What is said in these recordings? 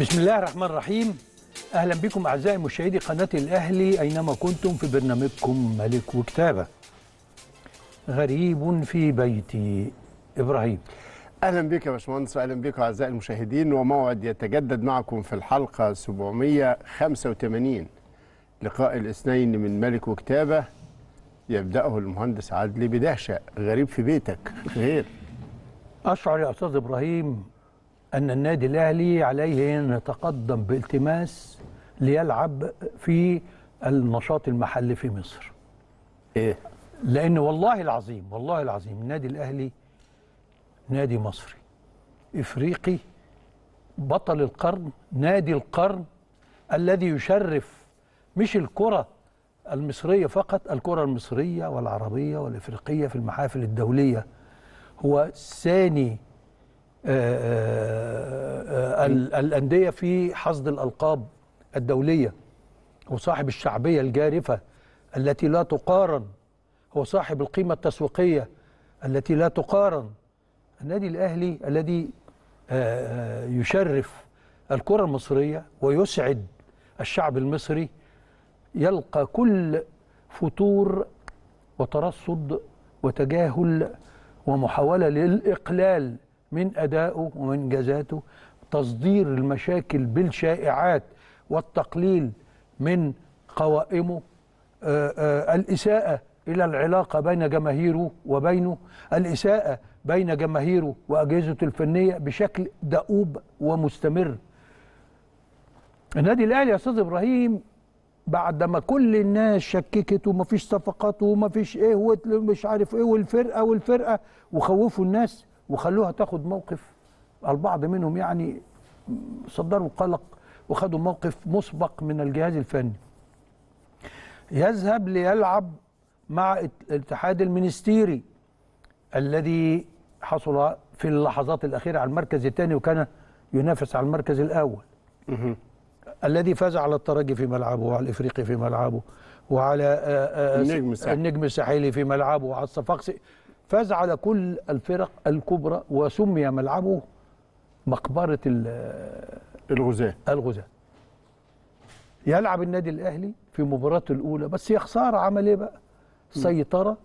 بسم الله الرحمن الرحيم اهلا بكم اعزائي مشاهدي قناه الاهلي اينما كنتم في برنامجكم ملك وكتابه غريب في بيتي ابراهيم اهلا بك يا باشمهندس اهلا بك اعزائي المشاهدين وموعد يتجدد معكم في الحلقه 785 لقاء الاثنين من ملك وكتابه يبداه المهندس عدلي بدهشه غريب في بيتك غير اشعر يا استاذ ابراهيم أن النادي الأهلي عليه أن يتقدم بالتماس ليلعب في النشاط المحلي في مصر إيه؟ لأن والله العظيم والله العظيم النادي الأهلي نادي مصري إفريقي بطل القرن نادي القرن الذي يشرف مش الكرة المصرية فقط الكرة المصرية والعربية والإفريقية في المحافل الدولية هو ثاني آه، آه، آه، الانديه في حصد الالقاب الدوليه وصاحب الشعبيه الجارفه التي لا تقارن هو صاحب القيمه التسويقيه التي لا تقارن النادي الاهلي الذي يشرف الكره المصريه ويسعد الشعب المصري يلقى كل فتور وترصد وتجاهل ومحاوله للاقلال من أدائه ومن جزاته تصدير المشاكل بالشائعات والتقليل من قوائمه آه، آه، الإساءة إلى العلاقة بين جماهيره وبينه الإساءة بين جماهيره وأجهزته الفنية بشكل دؤوب ومستمر النادي الأهلي يا أستاذ إبراهيم بعد ما كل الناس شككت ومفيش صفقات ومفيش ايه ومش عارف ايه والفرقه والفرقه وخوفوا الناس وخلوها تاخد موقف البعض منهم يعني صدروا قلق وخدوا موقف مسبق من الجهاز الفني يذهب ليلعب مع الاتحاد المنستيري الذي حصل في اللحظات الأخيرة على المركز الثاني وكان ينافس على المركز الأول الذي فاز على الترجي في ملعبه وعلى الإفريقي في ملعبه وعلى النجم الساحلي, النجم الساحلي في ملعبه وعلى الصفاقسي فاز على كل الفرق الكبرى وسمي ملعبه مقبرة الغزاة الغزاة يلعب النادي الأهلي في مباراته الأولى بس يا خسارة عمل إيه بقى؟ سيطرة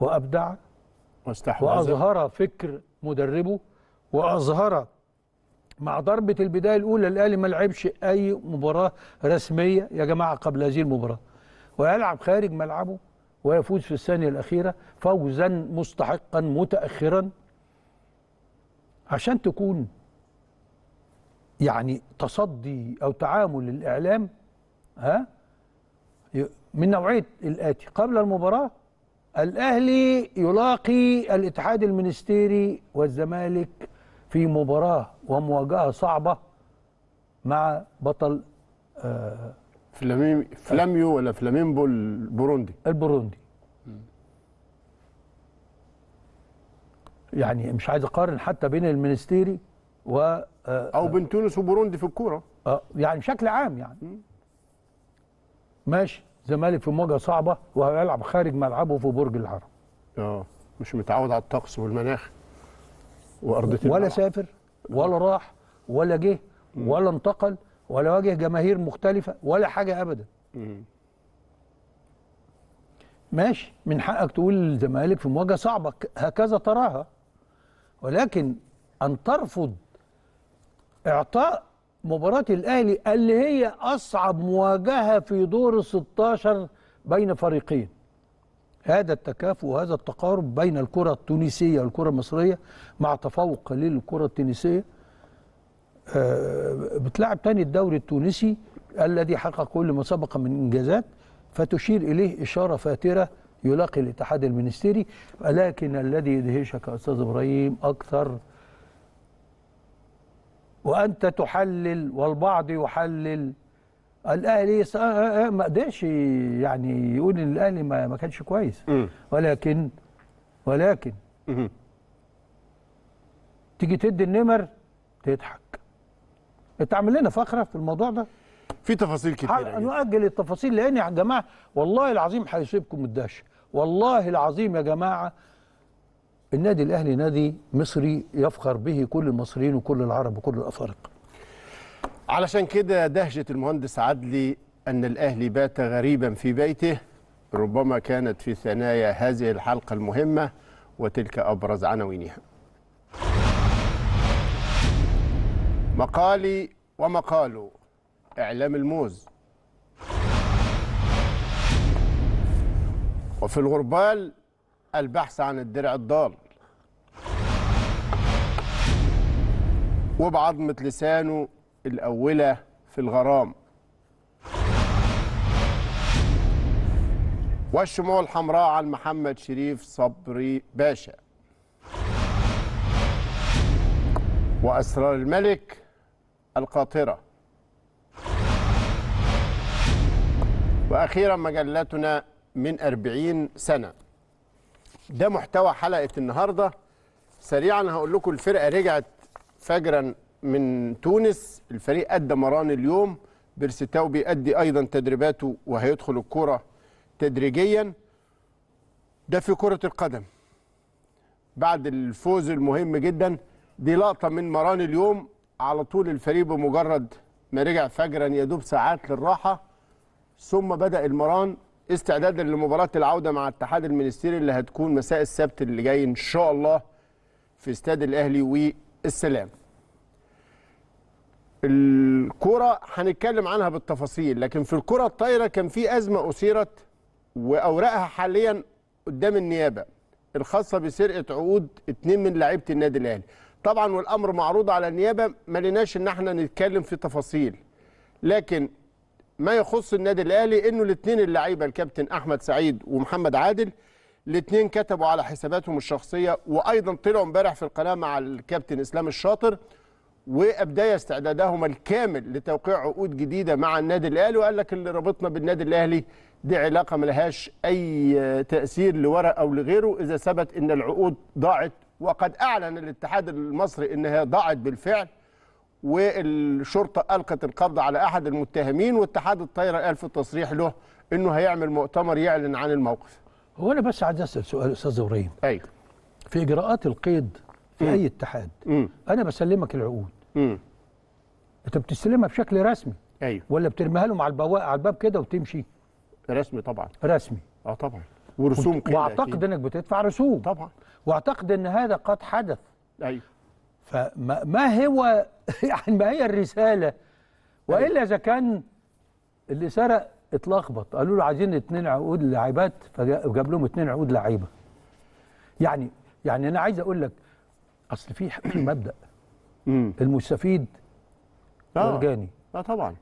وأبدع وأظهر فكر مدربه وأظهر مع ضربة البداية الأولى الأهلي ما لعبش أي مباراة رسمية يا جماعة قبل هذه المباراة ويلعب خارج ملعبه ويفوز في الثانية الأخيرة فوزا مستحقا متأخرا عشان تكون يعني تصدي أو تعامل الإعلام ها من نوعية الآتي قبل المباراة الأهلي يلاقي الاتحاد المنستيري والزمالك في مباراة ومواجهة صعبة مع بطل آه فلامي أه. فلاميو ولا فلامينبو البوروندي البوروندي يعني مش عايز اقارن حتى بين المنستيري و أه، او بين تونس وبوروندي في الكوره اه يعني بشكل عام يعني ماشي الزمالك في مواجهه صعبه وهيلعب خارج ملعبه في برج العرب اه مش متعود على الطقس والمناخ وارضيه ولا الملعب. سافر ولا راح ولا جه ولا انتقل ولا واجه جماهير مختلفه ولا حاجه ابدا ماشي من حقك تقول للزمالك في مواجهه صعبه هكذا تراها ولكن ان ترفض اعطاء مباراه الاهلي اللي هي اصعب مواجهه في دور ال 16 بين فريقين هذا التكافؤ وهذا التقارب بين الكره التونسيه والكره المصريه مع تفوق قليل التونسيه بتلعب تاني الدوري التونسي الذي حقق كل ما سبق من انجازات فتشير اليه اشاره فاتره يلاقي الاتحاد المنستيري ولكن الذي يدهشك استاذ ابراهيم اكثر وانت تحلل والبعض يحلل الاهلي آه، آه، آه، ما قدرش يعني يقول ان الاهلي ما كانش كويس ولكن ولكن تيجي تدي النمر تضحك تعمل لنا فخره في الموضوع ده في تفاصيل كتير نؤجل التفاصيل لان يا جماعه والله العظيم هيصيبكم الدهشه والله العظيم يا جماعه النادي الاهلي نادي مصري يفخر به كل المصريين وكل العرب وكل الافارقه علشان كده دهشه المهندس عدلي ان الاهلي بات غريبا في بيته ربما كانت في ثنايا هذه الحلقه المهمه وتلك ابرز عناوينها مقالي ومقالو إعلام الموز وفي الغربال البحث عن الدرع الضال وبعظمة لسانه الأولة في الغرام والشموع الحمراء عن محمد شريف صبري باشا وأسرار الملك القاطرة وأخيرا مجلتنا من أربعين سنة ده محتوى حلقة النهاردة سريعا هقول لكم الفرقة رجعت فجرا من تونس الفريق أدى مران اليوم بيرستاو بيأدي أيضا تدريباته وهيدخل الكرة تدريجيا ده في كرة القدم بعد الفوز المهم جدا دي لقطة من مران اليوم على طول الفريق بمجرد ما رجع فجرا يدوب ساعات للراحه ثم بدا المران استعدادا لمباراه العوده مع اتحاد المنستيري اللي هتكون مساء السبت اللي جاي ان شاء الله في استاد الاهلي والسلام. الكره هنتكلم عنها بالتفاصيل لكن في الكره الطايره كان في ازمه اثيرت واوراقها حاليا قدام النيابه الخاصه بسرقه عقود اثنين من لعيبه النادي الاهلي. طبعا والامر معروض على النيابه ما لناش ان احنا نتكلم في تفاصيل لكن ما يخص النادي الاهلي انه الاثنين اللعيبه الكابتن احمد سعيد ومحمد عادل الاثنين كتبوا على حساباتهم الشخصيه وايضا طلعوا امبارح في القناه مع الكابتن اسلام الشاطر وابدا استعدادهما الكامل لتوقيع عقود جديده مع النادي الاهلي وقال لك اللي ربطنا بالنادي الاهلي دي علاقه ملهاش اي تاثير لورق او لغيره اذا ثبت ان العقود ضاعت وقد أعلن الاتحاد المصري أنها ضاعت بالفعل والشرطة ألقت القبض على أحد المتهمين واتحاد الطايرة قال في التصريح له أنه هيعمل مؤتمر يعلن عن الموقف هو أنا بس عايز أسأل سؤال أستاذ إبراهيم أيوة في إجراءات القيد في م. أي اتحاد م. أنا بسلمك العقود أنت بتستلمها بشكل رسمي أيوة ولا بترميها لهم على البواق على الباب كده وتمشي رسمي طبعا رسمي اه طبعا ورسوم كده واعتقد انك بتدفع رسوم طبعا واعتقد ان هذا قد حدث ايوه فما هو يعني ما هي الرساله والا اذا كان اللي سرق اتلخبط قالوا له عايزين اثنين عقود لعيبات فجاب لهم اثنين عقود لعيبه يعني يعني انا عايز اقول لك اصل في في مبدا المستفيد آه. والجاني اه طبعا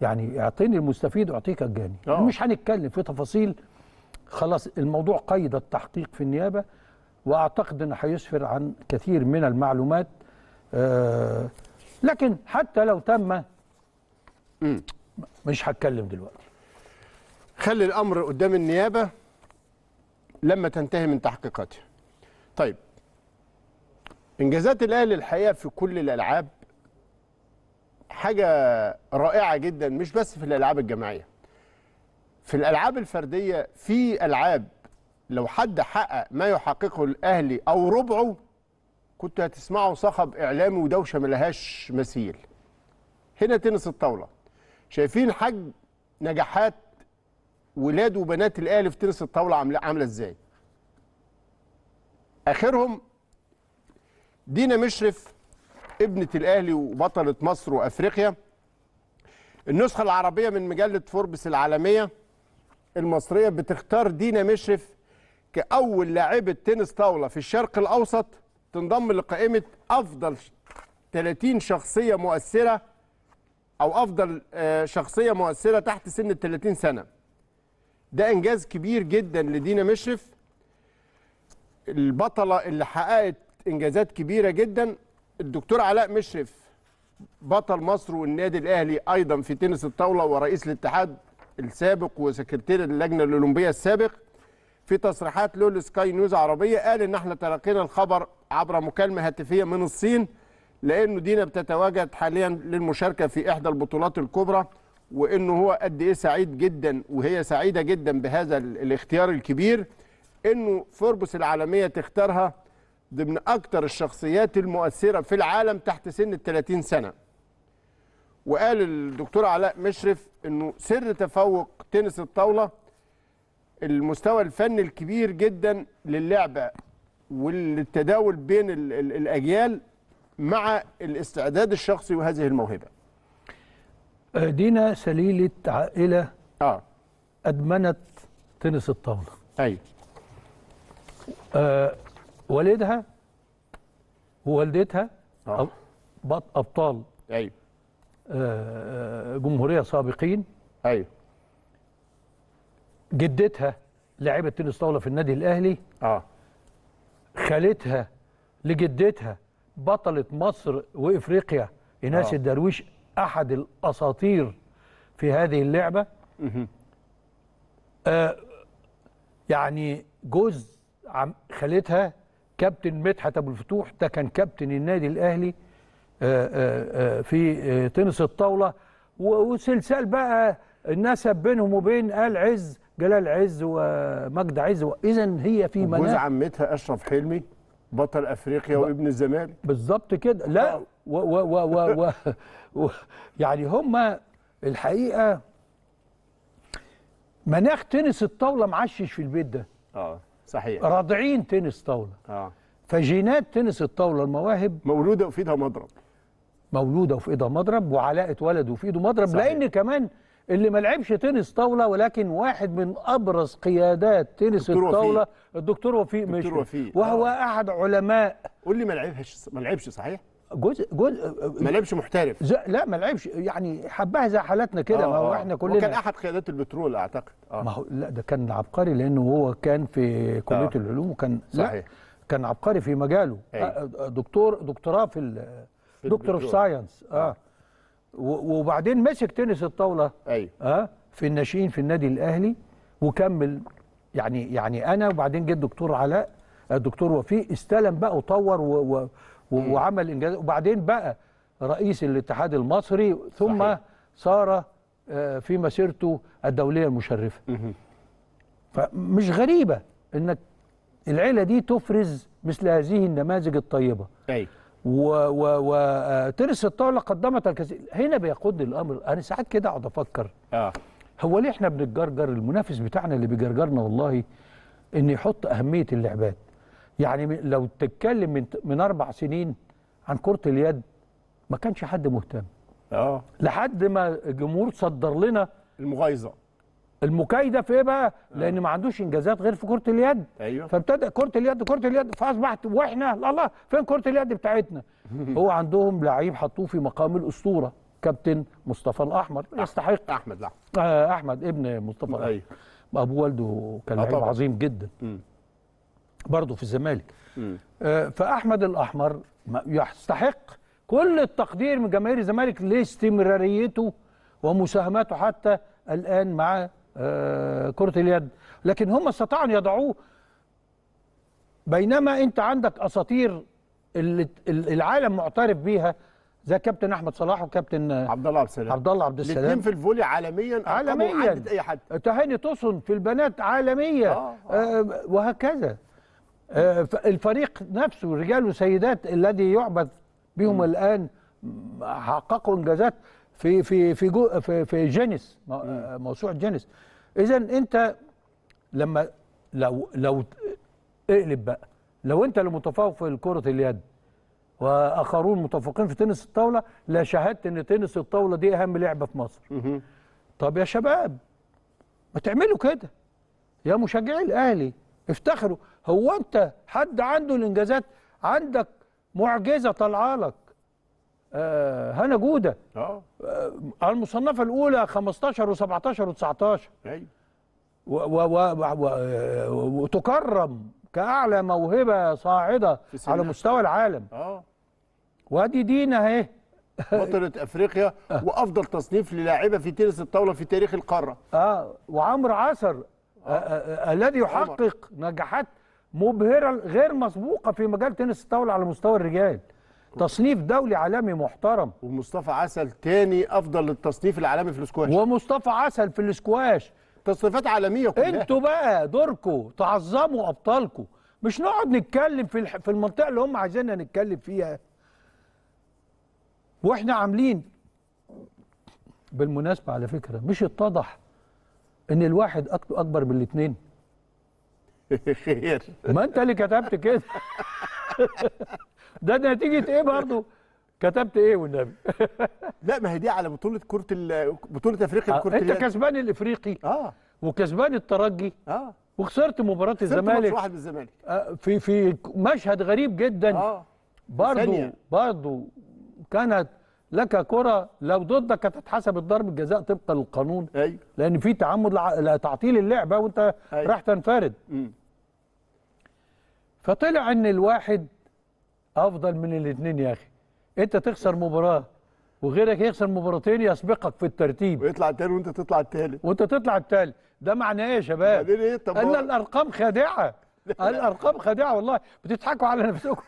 يعني اعطيني المستفيد واعطيك الجاني آه. مش هنتكلم في تفاصيل خلاص الموضوع قيد التحقيق في النيابه واعتقد انه هيسفر عن كثير من المعلومات آه، لكن حتى لو تم مش هتكلم دلوقتي خلي الامر قدام النيابه لما تنتهي من تحقيقاتها طيب انجازات الاهلي الحقيقه في كل الالعاب حاجه رائعه جدا مش بس في الالعاب الجماعيه في الالعاب الفرديه في العاب لو حد حقق ما يحققه الاهلي او ربعه كنت هتسمعه صخب اعلامي ودوشه ملهاش مثيل هنا تنس الطاوله شايفين حجم نجاحات ولاد وبنات الاهلي في تنس الطاوله عامله عامله ازاي اخرهم دينا مشرف ابنه الاهلي وبطله مصر وافريقيا النسخه العربيه من مجله فوربس العالميه المصريه بتختار دينا مشرف كأول لاعبة تنس طاولة في الشرق الأوسط تنضم لقائمة أفضل 30 شخصية مؤثرة أو أفضل آه، شخصية مؤثرة تحت سن ال 30 سنة. ده إنجاز كبير جدا لدينا مشرف البطلة اللي حققت إنجازات كبيرة جدا الدكتور علاء مشرف بطل مصر والنادي الأهلي أيضا في تنس الطاولة ورئيس الاتحاد السابق وسكرتير اللجنة الأولمبية السابق في تصريحات له لسكاي نيوز عربيه قال ان احنا تلقينا الخبر عبر مكالمه هاتفيه من الصين لانه دينا بتتواجد حاليا للمشاركه في احدى البطولات الكبرى وانه هو قد ايه سعيد جدا وهي سعيده جدا بهذا الاختيار الكبير انه فوربس العالميه تختارها ضمن اكثر الشخصيات المؤثره في العالم تحت سن ال 30 سنه. وقال الدكتور علاء مشرف انه سر تفوق تنس الطاوله المستوى الفني الكبير جدا للعبه والتداول بين الـ الـ الاجيال مع الاستعداد الشخصي وهذه الموهبه. آه، دينا سليله عائله اه ادمنت تنس الطاوله. ايوه. آه والدها ووالدتها آه. ابطال ايوه. آه جمهوريه سابقين ايوه. جدتها لعيبه تنس طاوله في النادي الاهلي اه خالتها لجدتها بطله مصر وافريقيا ايناس آه. الدرويش احد الاساطير في هذه اللعبه آه يعني جوز عم خالتها كابتن مدحت ابو الفتوح ده كان كابتن النادي الاهلي آآ آه، آآ آه، آه، في تنس الطاوله وسلسال بقى النسب بينهم وبين آل عز جلال عز ومجد عز اذا هي في مناخ جوز عمتها اشرف حلمي بطل افريقيا وابن الزمالك بالظبط كده لا و و و و, و, و يعني هم الحقيقه مناخ تنس الطاوله معشش في البيت ده اه صحيح راضعين تنس طاوله اه فجينات تنس الطاوله المواهب مولوده وفي ايدها مضرب مولوده وفي ايدها مضرب وعلاقه ولد وفي ايده مضرب صحيح. لان كمان اللي ما لعبش تنس طاوله ولكن واحد من ابرز قيادات تنس الطاوله الدكتور وفيق مش وهو آه. احد علماء قول لي ما لعبش ما لعبش صحيح جزء جزء ما لعبش محترف لا ما لعبش يعني حبها زي حالاتنا كده ما هو آه، آه. احنا كلنا وكان احد قيادات البترول اعتقد آه. ما هو لا ده كان عبقري لانه هو كان في كليه آه. العلوم وكان صحيح لا كان عبقري في مجاله آه دكتور دكتوراه في, في دكتور اوف ساينس اه, آه. وبعدين مسك تنس الطاوله ايوه اه في الناشئين في النادي الاهلي وكمل يعني يعني انا وبعدين جه الدكتور علاء الدكتور وفيق استلم بقى وطور و و وعمل انجاز وبعدين بقى رئيس الاتحاد المصري ثم صحيح. صار آه، في مسيرته الدوليه المشرفه. فمش غريبه انك العيله دي تفرز مثل هذه النماذج الطيبه. ايوه وترس الطاوله قدمت الكثير هنا بيقود الامر انا ساعات كده اقعد افكر اه هو ليه احنا بنتجرجر المنافس بتاعنا اللي بيجرجرنا والله ان يحط اهميه اللعبات يعني لو تتكلم من من اربع سنين عن كره اليد ما كانش حد مهتم اه لحد ما الجمهور صدر لنا المغايظه المكايده في ايه بقى؟ آه. لان ما عندوش انجازات غير في كره اليد ايوه فابتدى كره اليد كره اليد فاصبحت واحنا لا الله فين كره اليد بتاعتنا؟ هو عندهم لعيب حطوه في مقام الاسطوره كابتن مصطفى الاحمر يستحق احمد الاحمر آه احمد ابن مصطفى أيوة. ابو والده كان آه، لعيب عظيم جدا برضه في الزمالك آه فاحمد الاحمر يستحق كل التقدير من جماهير الزمالك لاستمراريته ومساهماته حتى الان مع آه، كرة اليد لكن هم استطاعوا أن يضعوه بينما أنت عندك أساطير العالم معترف بيها زي كابتن احمد صلاح وكابتن عبد الله عبد السلام عبد الله عبد السلام الاثنين في الفولي عالميا عالميا اي حد تهاني تصن في البنات عالميه آه آه. آه وهكذا آه الفريق نفسه رجال وسيدات الذي يعبد بهم م. الان حققوا انجازات في في في جو في, في جينيس موسوعه جينيس اذا انت لما لو لو اقلب بقى لو انت المتفوق في كره اليد واخرون متفوقين في تنس الطاوله لا شاهدت ان تنس الطاوله دي اهم لعبه في مصر طب يا شباب ما تعملوا كده يا مشجعي الاهلي افتخروا هو انت حد عنده الانجازات عندك معجزه طالعه لك هنا آه، جوده آه. اه المصنفه الاولى 15 و17 و19 ايوه آه، وتكرم كاعلى موهبه صاعده على مستوى العالم اه وادي دينا اهي بطلة افريقيا وافضل تصنيف للاعبه في تنس الطاوله في تاريخ القاره اه وعمرو عسر الذي يحقق نجاحات مبهره غير مسبوقه في مجال تنس الطاوله على مستوى الرجال تصنيف دولي عالمي محترم ومصطفى عسل تاني افضل التصنيف العالمي في الاسكواش ومصطفى عسل في الاسكواش تصنيفات عالميه كلها انتوا بقى دوركم تعظموا ابطالكم مش نقعد نتكلم في في المنطقه اللي هم عايزيننا نتكلم فيها واحنا عاملين بالمناسبه على فكره مش اتضح ان الواحد اكبر من الاثنين خير ما انت اللي كتبت كده ده نتيجه ايه برضه كتبت ايه والنبي لا ما هي دي على بطوله كره بطوله افريقيا آه، كره انت كسبان الافريقي اه وكسبان الترجي اه وخسرت مباراه الزمالك واحد الزمالك آه في في مشهد غريب جدا اه برضه برضه كانت لك كره لو ضدك هتتحسب ضربه جزاء طبقا للقانون ايوه لان في تعمد لتعطيل اللعبه وانت أيوة. راح تنفرد فطلع ان الواحد افضل من الاثنين يا اخي انت تخسر مباراه وغيرك يخسر مباراتين يسبقك في الترتيب ويطلع التاني وانت تطلع التالت وانت تطلع التالت ده معناه ايه يا شباب؟ ايه ان الارقام خادعه الارقام خادعه والله بتضحكوا على نفسكم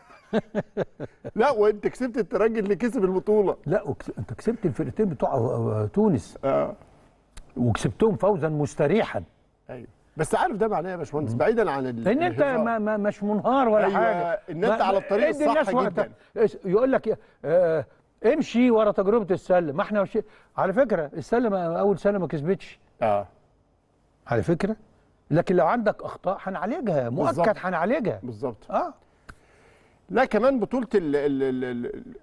لا وانت كسبت الترجي اللي كسب البطوله لا وكس... انت كسبت الفرقتين بتوع آه، آه، تونس اه وكسبتهم فوزا مستريحا ايوه بس عارف ده معناه يا باشمهندس بعيدا عن ال... ان انت ما ما مش منهار ولا أيوة حاجه ان انت على الطريق الصح جدا يقول لك آه امشي ورا تجربه السله ما احنا وشي... على فكره السله اول سله ما كسبتش اه على فكره لكن لو عندك اخطاء هنعالجها مؤكد هنعالجها بالظبط اه لا كمان بطوله ال... ال...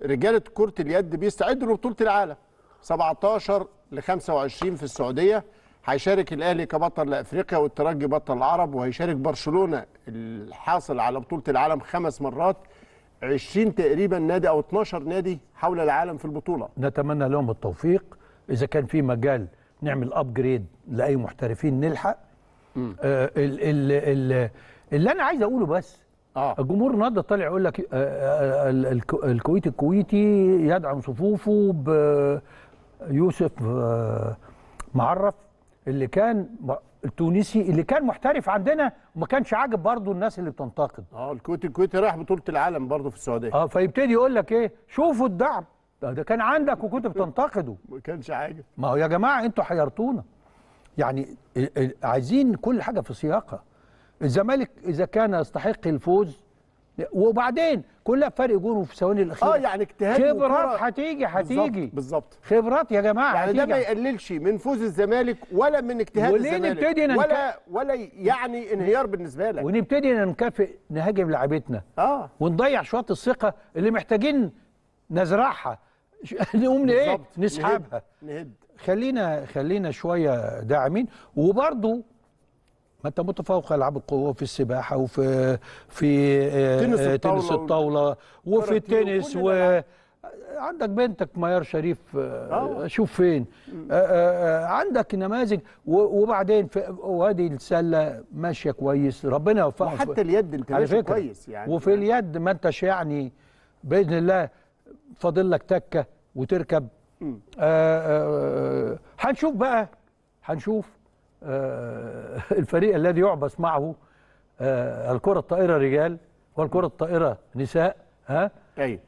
ال... رجاله كره اليد بيستعدوا لبطوله العالم 17 ل 25 في السعوديه هيشارك الاهلي كبطل لافريقيا والترجي بطل العرب وهيشارك برشلونه الحاصل على بطوله العالم خمس مرات 20 تقريبا نادي او 12 نادي حول العالم في البطوله نتمنى لهم التوفيق اذا كان في مجال نعمل ابجريد لاي محترفين نلحق آه ال ال ال اللي انا عايز اقوله بس آه. الجمهور النهارده طالع يقول لك آه، آه، الكويت الكويتي يدعم صفوفه بيوسف آه، معرف اللي كان التونسي اللي كان محترف عندنا وما كانش عاجب برضه الناس اللي بتنتقد اه الكويتي الكويتي راح بطوله العالم برضه في السعوديه اه فيبتدي يقول لك ايه شوفوا الدعم ده كان عندك وكنت بتنتقده ما كانش عاجب ما هو يا جماعه انتوا حيرتونا يعني عايزين كل حاجه في سياقها الزمالك اذا كان يستحق الفوز وبعدين كلها بفرق جون في الثواني الاخيره اه يعني اجتهاد خبرات هتيجي هتيجي بالظبط خبرات يا جماعه يعني ده ما يقللش من فوز الزمالك ولا من اجتهاد وليه الزمالك نبتدي ننك... ولا ولا يعني انهيار بالنسبه لك ونبتدي ننكافئ نهاجم لعبتنا اه ونضيع شويه الثقه اللي محتاجين نزرعها نقوم ايه نسحبها نهد خلينا خلينا شويه داعمين وبرضو ما انت متفوق العاب القوه في السباحه وفي في آه، تنس آه، الطاوله, تنس الطاوله وفي التنس و عندك بنتك ميار شريف أوه. آه. شوف فين عندك نماذج وبعدين وادي السله ماشيه كويس ربنا يوفقك وحتى اليد انت ماشي كويس يعني وفي يعني. اليد ما انتش يعني باذن الله فاضل لك تكه وتركب هنشوف بقى هنشوف آه، الفريق الذي يعبث معه آه، الكرة الطائرة رجال والكرة الطائرة نساء ها ايوه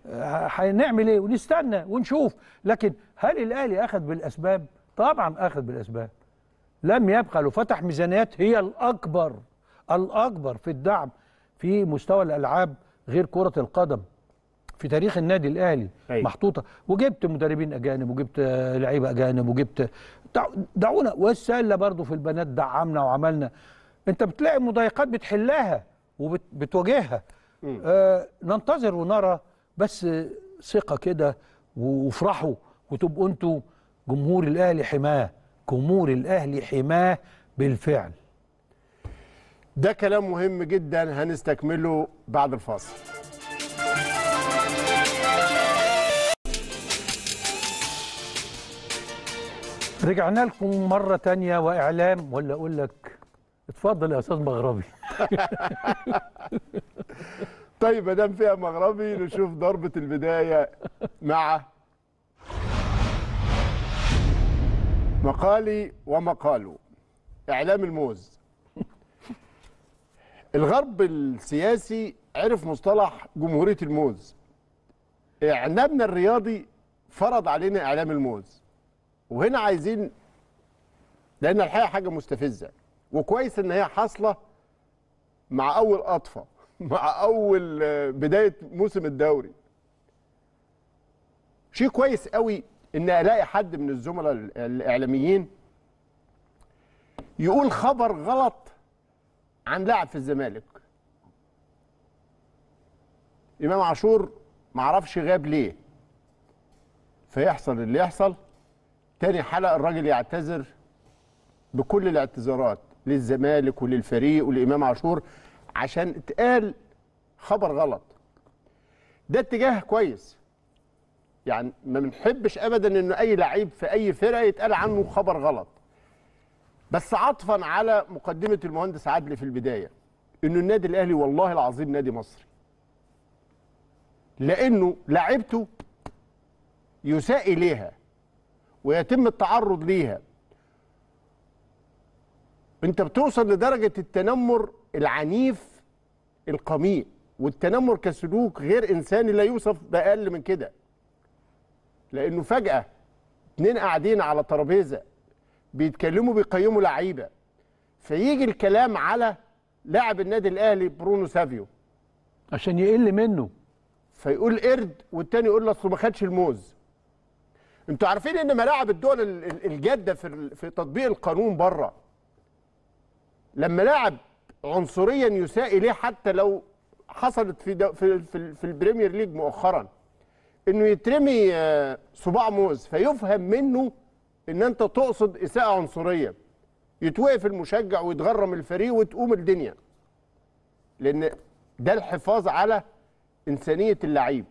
هنعمل آه، ايه ونستنى ونشوف لكن هل الاهلي اخذ بالاسباب طبعا اخذ بالاسباب لم يبقى لو فتح ميزانيات هي الاكبر الاكبر في الدعم في مستوى الالعاب غير كرة القدم في تاريخ النادي الاهلي أيوة. محطوطه وجبت مدربين اجانب وجبت لعيبه اجانب وجبت دعونا والسله برضو في البنات دعمنا وعملنا انت بتلاقي مضايقات بتحلها وبتواجهها آه ننتظر ونرى بس ثقه كده وافرحوا وتبقوا انتوا جمهور الاهلي حماه جمهور الاهلي حماه بالفعل ده كلام مهم جدا هنستكمله بعد الفاصل رجعنا لكم مرة تانية وإعلام ولا أقول لك اتفضل يا أستاذ مغربي طيب ما دام فيها مغربي نشوف ضربة البداية مع مقالي ومقاله إعلام الموز الغرب السياسي عرف مصطلح جمهورية الموز إعلامنا الرياضي فرض علينا إعلام الموز وهنا عايزين لان الحقيقه حاجه مستفزه وكويس ان هي حاصله مع اول قطفه مع اول آه، بدايه موسم الدوري شيء كويس قوي ان الاقي حد من الزملاء الاعلاميين يقول خبر غلط عن لاعب في الزمالك امام عاشور معرفش غاب ليه فيحصل اللي يحصل تاني حلقه الراجل يعتذر بكل الاعتذارات للزمالك وللفريق ولامام عاشور عشان اتقال خبر غلط ده اتجاه كويس يعني ما بنحبش ابدا ان اي لعيب في اي فرقه يتقال عنه خبر غلط بس عطفا على مقدمه المهندس عدلي في البدايه انه النادي الاهلي والله العظيم نادي مصري لانه لعيبته يساء اليها ويتم التعرض ليها انت بتوصل لدرجه التنمر العنيف القميء والتنمر كسلوك غير انساني لا يوصف باقل من كده لانه فجاه اتنين قاعدين على ترابيزه بيتكلموا بيقيموا لعيبه فيجي الكلام على لاعب النادي الاهلي برونو سافيو عشان يقل منه فيقول قرد والتاني يقول له اصله ما خدش الموز انتوا عارفين ان ملاعب الدول الجاده في في تطبيق القانون بره لما لاعب عنصريا يساء اليه حتى لو حصلت في في في, في البريمير ليج مؤخرا انه يترمي آه، صباع موز فيفهم منه ان انت تقصد اساءه عنصريه يتوقف المشجع ويتغرم الفريق وتقوم الدنيا لان ده الحفاظ على انسانيه اللعيب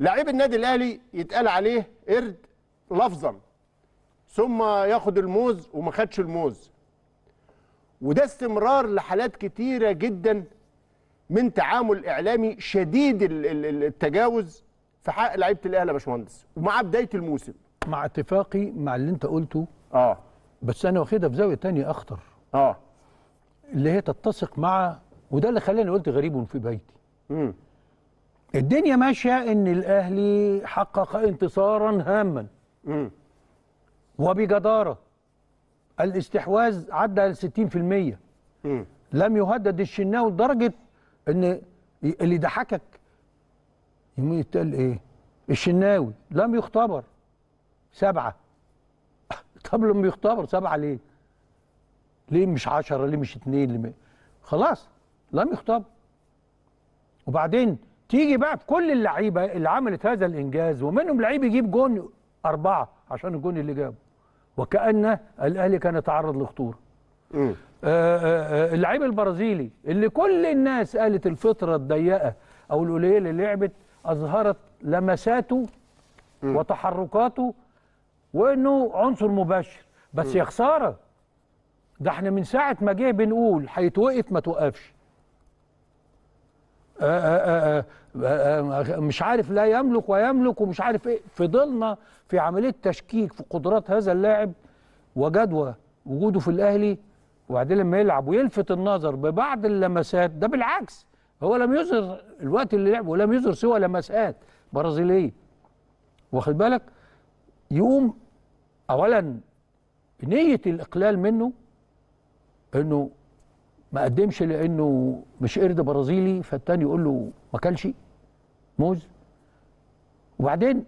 لعيب النادي الاهلي يتقال عليه قرد لفظا ثم ياخد الموز وما خدش الموز وده استمرار لحالات كتيره جدا من تعامل اعلامي شديد التجاوز في حق لعيبه الاهلي يا باشمهندس ومع بدايه الموسم مع اتفاقي مع اللي انت قلته اه بس انا واخدها في زاويه ثانيه اخطر اه اللي هي تتسق مع وده اللي خلاني قلت غريب في بيتي امم الدنيا ماشيه ان الاهلي حقق انتصارا هاما وبجداره الاستحواذ عدى ال 60% مم. لم يهدد الشناوي لدرجه ان اللي ضحكك يوم يتقال ايه الشناوي لم يختبر سبعه طب لم يختبر سبعه ليه؟ ليه مش 10 ليه مش اثنين خلاص لم يختبر وبعدين تيجي بقى بكل اللعيبه اللي عملت هذا الانجاز ومنهم لعيب يجيب جون اربعه عشان الجون اللي جابه وكان الاهلي كان يتعرض لخطوره آه، آه، آه، اللعيب البرازيلي اللي كل الناس قالت الفتره الضيقه او القليله اللي لعبت اظهرت لمساته م. وتحركاته وانه عنصر مباشر بس يا خساره ده احنا من ساعه ما جه بنقول هيتوقف ما توقفش آه، آه، آه، مش عارف لا يملك ويملك ومش عارف ايه فضلنا في عمليه تشكيك في قدرات هذا اللاعب وجدوى وجوده في الاهلي وبعدين لما يلعب ويلفت النظر ببعض اللمسات ده بالعكس هو لم يظهر الوقت اللي لعبه ولم يظهر سوى لمسات برازيليه واخد بالك يقوم اولا نيه الاقلال منه انه ما قدمش لانه مش قرد برازيلي فالتاني يقول له ما كلش موز وبعدين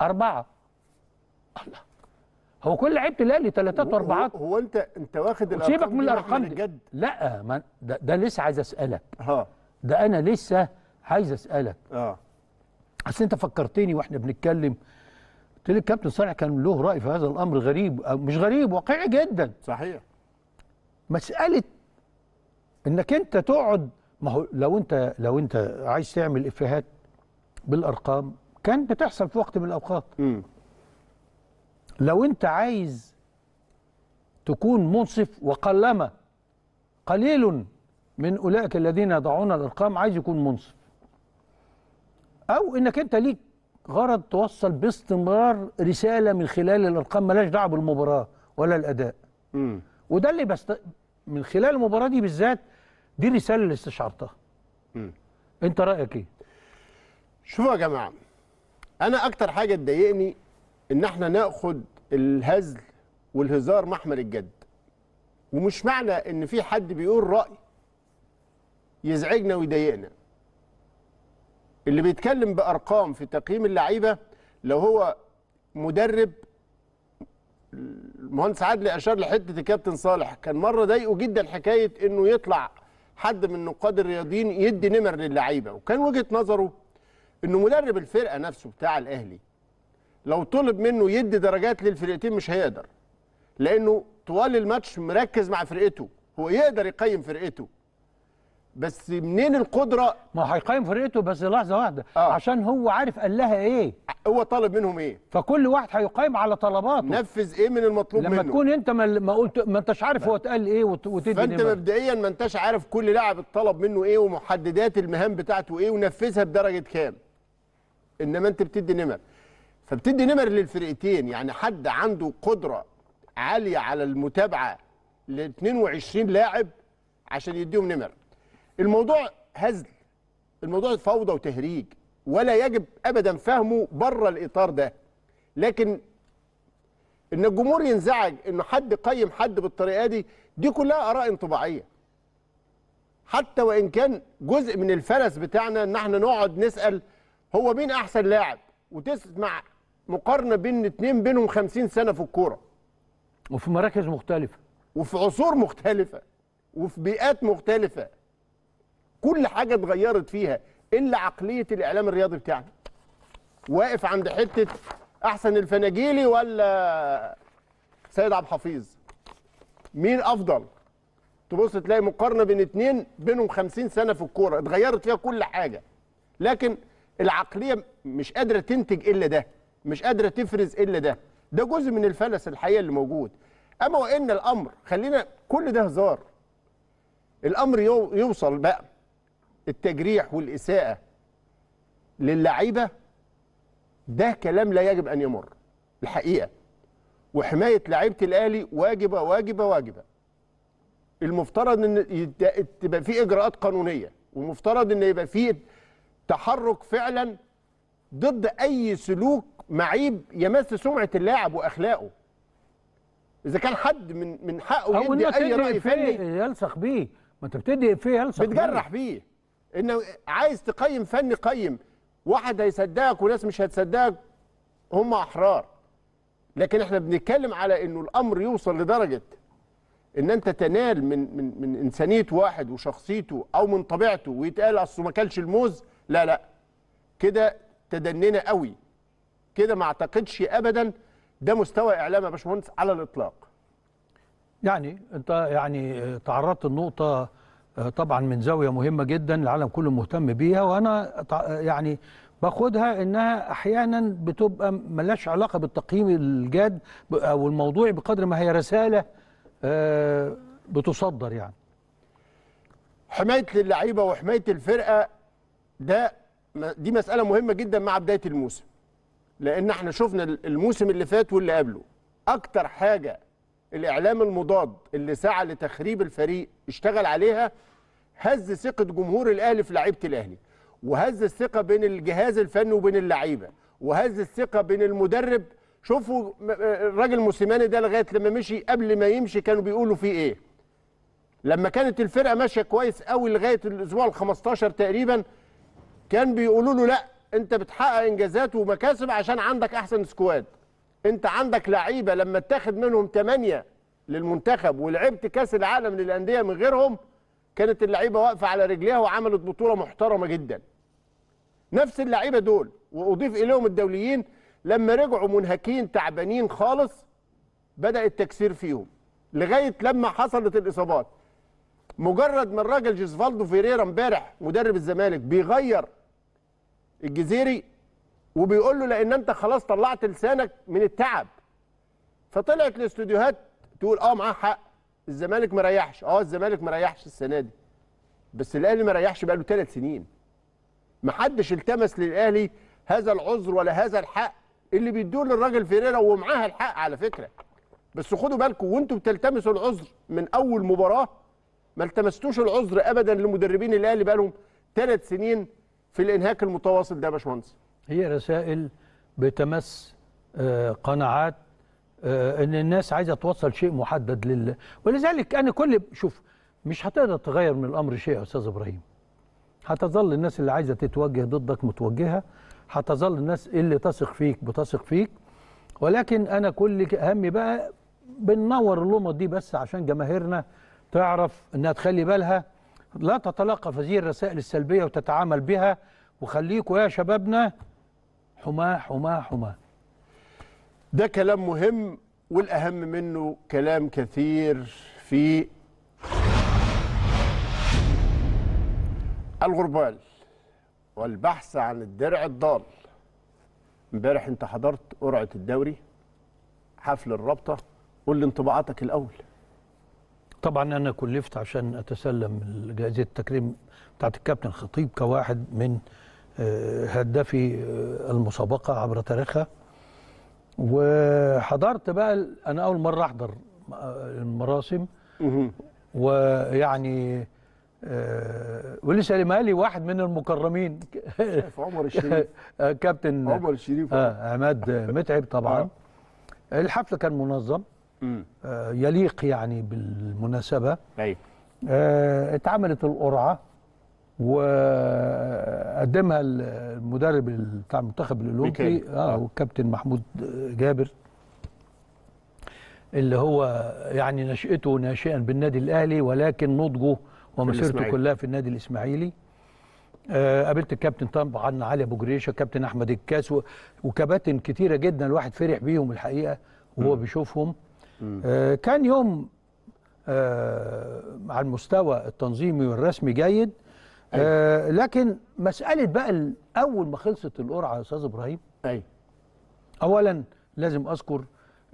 اربعه الله هو كل لعيبه الاهلي ثلاثات واربعات هو, انت انت واخد الارقام سيبك من الارقام دي جد. لا ما ده, ده لسه عايز اسالك ها ده انا لسه عايز اسالك اه اصل انت فكرتني واحنا بنتكلم قلت لك كابتن صالح كان له راي في هذا الامر غريب أو مش غريب واقعي جدا صحيح مساله انك انت تقعد ما هو لو انت لو انت عايز تعمل افيهات بالارقام كان بتحصل في وقت من الاوقات م. لو انت عايز تكون منصف وقلما قليل من اولئك الذين يضعون الارقام عايز يكون منصف او انك انت ليك غرض توصل باستمرار رساله من خلال الارقام ملاش دعوه بالمباراه ولا الاداء م. وده اللي بست... من خلال المباراه دي بالذات دي الرساله اللي استشعرتها م. انت رايك ايه شوفوا يا جماعه انا اكتر حاجه تضايقني ان احنا ناخد الهزل والهزار محمل الجد ومش معنى ان في حد بيقول راي يزعجنا ويضايقنا اللي بيتكلم بارقام في تقييم اللعيبه لو هو مدرب المهندس عادل اشار لحته الكابتن صالح كان مره ضايقه جدا حكايه انه يطلع حد من نقاد الرياضيين يدي نمر للعيبه وكان وجهه نظره انه مدرب الفرقه نفسه بتاع الاهلي لو طلب منه يدي درجات للفرقتين مش هيقدر لانه طوال الماتش مركز مع فرقته هو يقدر يقيم فرقته بس منين القدره ما هيقيم فرقته بس لحظه واحده آه. عشان هو عارف قال لها ايه هو طالب منهم ايه فكل واحد هيقيم على طلباته نفذ ايه من المطلوب لما منه لما تكون انت ما قلت ما انتش عارف هو اتقال ايه وتدي فانت مبدئيا ما انتش عارف كل لاعب اتطلب منه ايه ومحددات المهام بتاعته ايه ونفذها بدرجه كام انما انت بتدي نمر فبتدي نمر للفرقتين يعني حد عنده قدره عاليه على المتابعه ل 22 لاعب عشان يديهم نمر الموضوع هزل الموضوع فوضى وتهريج ولا يجب ابدا فهمه بره الاطار ده لكن ان الجمهور ينزعج ان حد قيم حد بالطريقه دي دي كلها اراء انطباعيه حتى وان كان جزء من الفلس بتاعنا ان احنا نقعد نسال هو مين احسن لاعب وتسمع مقارنه بين اتنين بينهم 50 سنه في الكوره وفي مراكز مختلفه وفي عصور مختلفه وفي بيئات مختلفه كل حاجه اتغيرت فيها الا عقليه الاعلام الرياضي بتاعنا واقف عند حته احسن الفناجيلي ولا سيد عبد الحفيظ مين افضل تبص تلاقي مقارنه بين اتنين بينهم 50 سنه في الكوره اتغيرت فيها كل حاجه لكن العقليه مش قادره تنتج الا ده مش قادره تفرز الا ده ده جزء من الفلس الحقيقه اللي موجود اما وان الامر خلينا كل ده هزار الامر يوصل بقى التجريح والإساءة للعيبة ده كلام لا يجب أن يمر الحقيقة وحماية لعيبة الأهلي واجبة واجبة واجبة المفترض أن تبقى في إجراءات قانونية ومفترض أن يبقى في تحرك فعلا ضد أي سلوك معيب يمس سمعة اللاعب وأخلاقه اذا كان حد من من حقه يدي اي راي فني يلصق بيه ما انت بتدي فيه يلصق بتجرح بيه انه عايز تقيم فني قيم واحد هيصدقك وناس مش هتصدقك هم احرار لكن احنا بنتكلم على انه الامر يوصل لدرجه ان انت تنال من من من انسانيه واحد وشخصيته او من طبيعته ويتقال اصله ما كلش الموز لا لا كده تدنينا قوي كده ما اعتقدش ابدا ده مستوى اعلام يا باشمهندس على الاطلاق يعني انت يعني تعرضت لنقطه آه، طبعا من زاويه مهمه جدا العالم كله مهتم بيها وانا يعني باخدها انها احيانا بتبقى ملاش علاقه بالتقييم الجاد او الموضوعي بقدر ما هي رساله آه، بتصدر يعني حمايه اللعيبه وحمايه الفرقه ده دي مساله مهمه جدا مع بدايه الموسم لان احنا شفنا الموسم اللي فات واللي قبله اكتر حاجه الاعلام المضاد اللي سعى لتخريب الفريق اشتغل عليها هز ثقه جمهور الاهلي في لعيبه الاهلي وهز الثقه بين الجهاز الفني وبين اللعيبه وهز الثقه بين المدرب شوفوا الراجل موسيماني ده لغايه لما مشي قبل ما يمشي كانوا بيقولوا فيه ايه لما كانت الفرقه ماشيه كويس قوي لغايه الاسبوع ال15 تقريبا كان بيقولوا له لا انت بتحقق انجازات ومكاسب عشان عندك احسن سكواد انت عندك لعيبه لما اتاخد منهم 8 للمنتخب ولعبت كاس العالم للانديه من غيرهم كانت اللعيبه واقفه على رجليها وعملت بطوله محترمه جدا نفس اللعيبه دول واضيف اليهم الدوليين لما رجعوا منهكين تعبانين خالص بدا التكسير فيهم لغايه لما حصلت الاصابات مجرد ما الراجل جيزفالدو فيريرا امبارح مدرب الزمالك بيغير الجزيري وبيقول له لان انت خلاص طلعت لسانك من التعب فطلعت الاستوديوهات تقول اه معاه حق الزمالك ما ريحش اه الزمالك ما ريحش السنه دي بس الاهلي ما ريحش بقاله ثلاث سنين ما حدش التمس للاهلي هذا العذر ولا هذا الحق اللي بيدوه للراجل فيريرا ومعاها الحق على فكره بس خدوا بالكم وانتم بتلتمسوا العذر من اول مباراه ما التمستوش العذر ابدا لمدربين الاهلي بقالهم ثلاث سنين في الانهاك المتواصل ده يا باشمهندس هي رسائل بتمس آه، قناعات آه، ان الناس عايزه توصل شيء محدد لل ولذلك انا كل شوف مش هتقدر تغير من الامر شيء يا استاذ ابراهيم هتظل الناس اللي عايزه تتوجه ضدك متوجهه هتظل الناس اللي تثق فيك بتثق فيك ولكن انا كل همي بقى بننور اللمط دي بس عشان جماهيرنا تعرف انها تخلي بالها لا تتلقى هذه الرسائل السلبيه وتتعامل بها وخليكم يا شبابنا حماه حماه حماه ده كلام مهم والأهم منه كلام كثير في الغربال والبحث عن الدرع الضال امبارح انت حضرت قرعة الدوري حفل الرابطة قول لي انطباعاتك الأول طبعا أنا كلفت عشان أتسلم جائزة التكريم بتاعت الكابتن خطيب كواحد من آه، هدفي آه، المسابقة عبر تاريخها وحضرت بقى انا اول مره احضر آه، المراسم ويعني آه ولسه لي واحد من المكرمين عمر الشريف آه، كابتن عمر الشريف آه عماد متعب طبعا آه. الحفل كان منظم آه يليق يعني بالمناسبه ايوه اتعملت القرعه وقدمها المدرب بتاع المنتخب الاولمبي اه, آه. والكابتن محمود جابر اللي هو يعني نشأته ناشئا بالنادي الاهلي ولكن نضجه ومسيرته كلها في النادي الاسماعيلي آه قابلت الكابتن طبعا علي ابو جريشه كابتن احمد الكاس وكباتن كتيره جدا الواحد فرح بيهم الحقيقه وهو م. بيشوفهم آه كان يوم آه على المستوى التنظيمي والرسمي جيد أيوة. آه لكن مساله بقى اول ما خلصت القرعه يا استاذ ابراهيم ايوه اولا لازم اذكر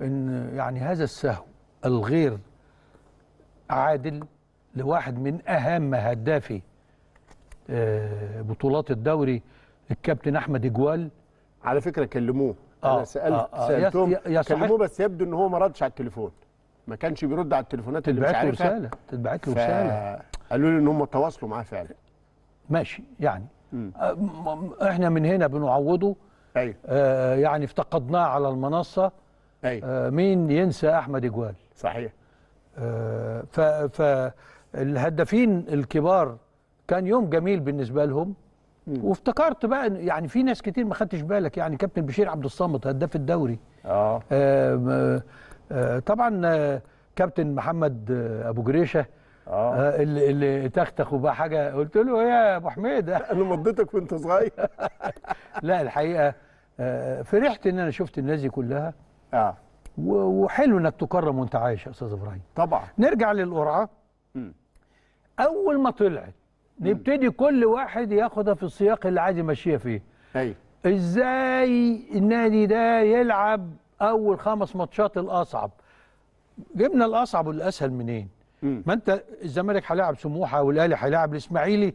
ان يعني هذا السهو الغير عادل لواحد من اهم هدافي آه بطولات الدوري الكابتن احمد اجوال على فكره كلموه آه انا سالت آه آه سالتهم كلموه بس يبدو ان هو ما ردش على التليفون ما كانش بيرد على التليفونات اللي مش عارفها تتبعت له رساله تتبعت له رساله قالوا لي ان هم تواصلوا معاه فعلا ماشي يعني أه، احنا من هنا بنعوضه أيوة. آه يعني افتقدناه على المنصه أيوة. آه مين ينسى احمد اجوال صحيح آه فالهدافين الكبار كان يوم جميل بالنسبه لهم مم. وافتكرت بقى يعني في ناس كتير ما خدتش بالك يعني كابتن بشير عبد الصامت هداف الدوري اه, آه, آه طبعا آه، كابتن محمد آه، ابو جريشه آه. آه. اللي اللي تختخ وبقى حاجه قلت له يا ابو حميد انا مضيتك وانت صغير لا الحقيقه آه، فرحت ان انا شفت الناس دي كلها اه وحلو انك تكرم وانت عايش يا استاذ ابراهيم طبعا نرجع للقرعه اول ما طلعت نبتدي كل واحد ياخدها في السياق اللي عايز يمشيها فيه ايوه ازاي النادي ده يلعب اول خمس ماتشات الاصعب جبنا الاصعب والاسهل منين ما انت الزمالك هيلاعب سموحه والاهلي هيلاعب الاسماعيلي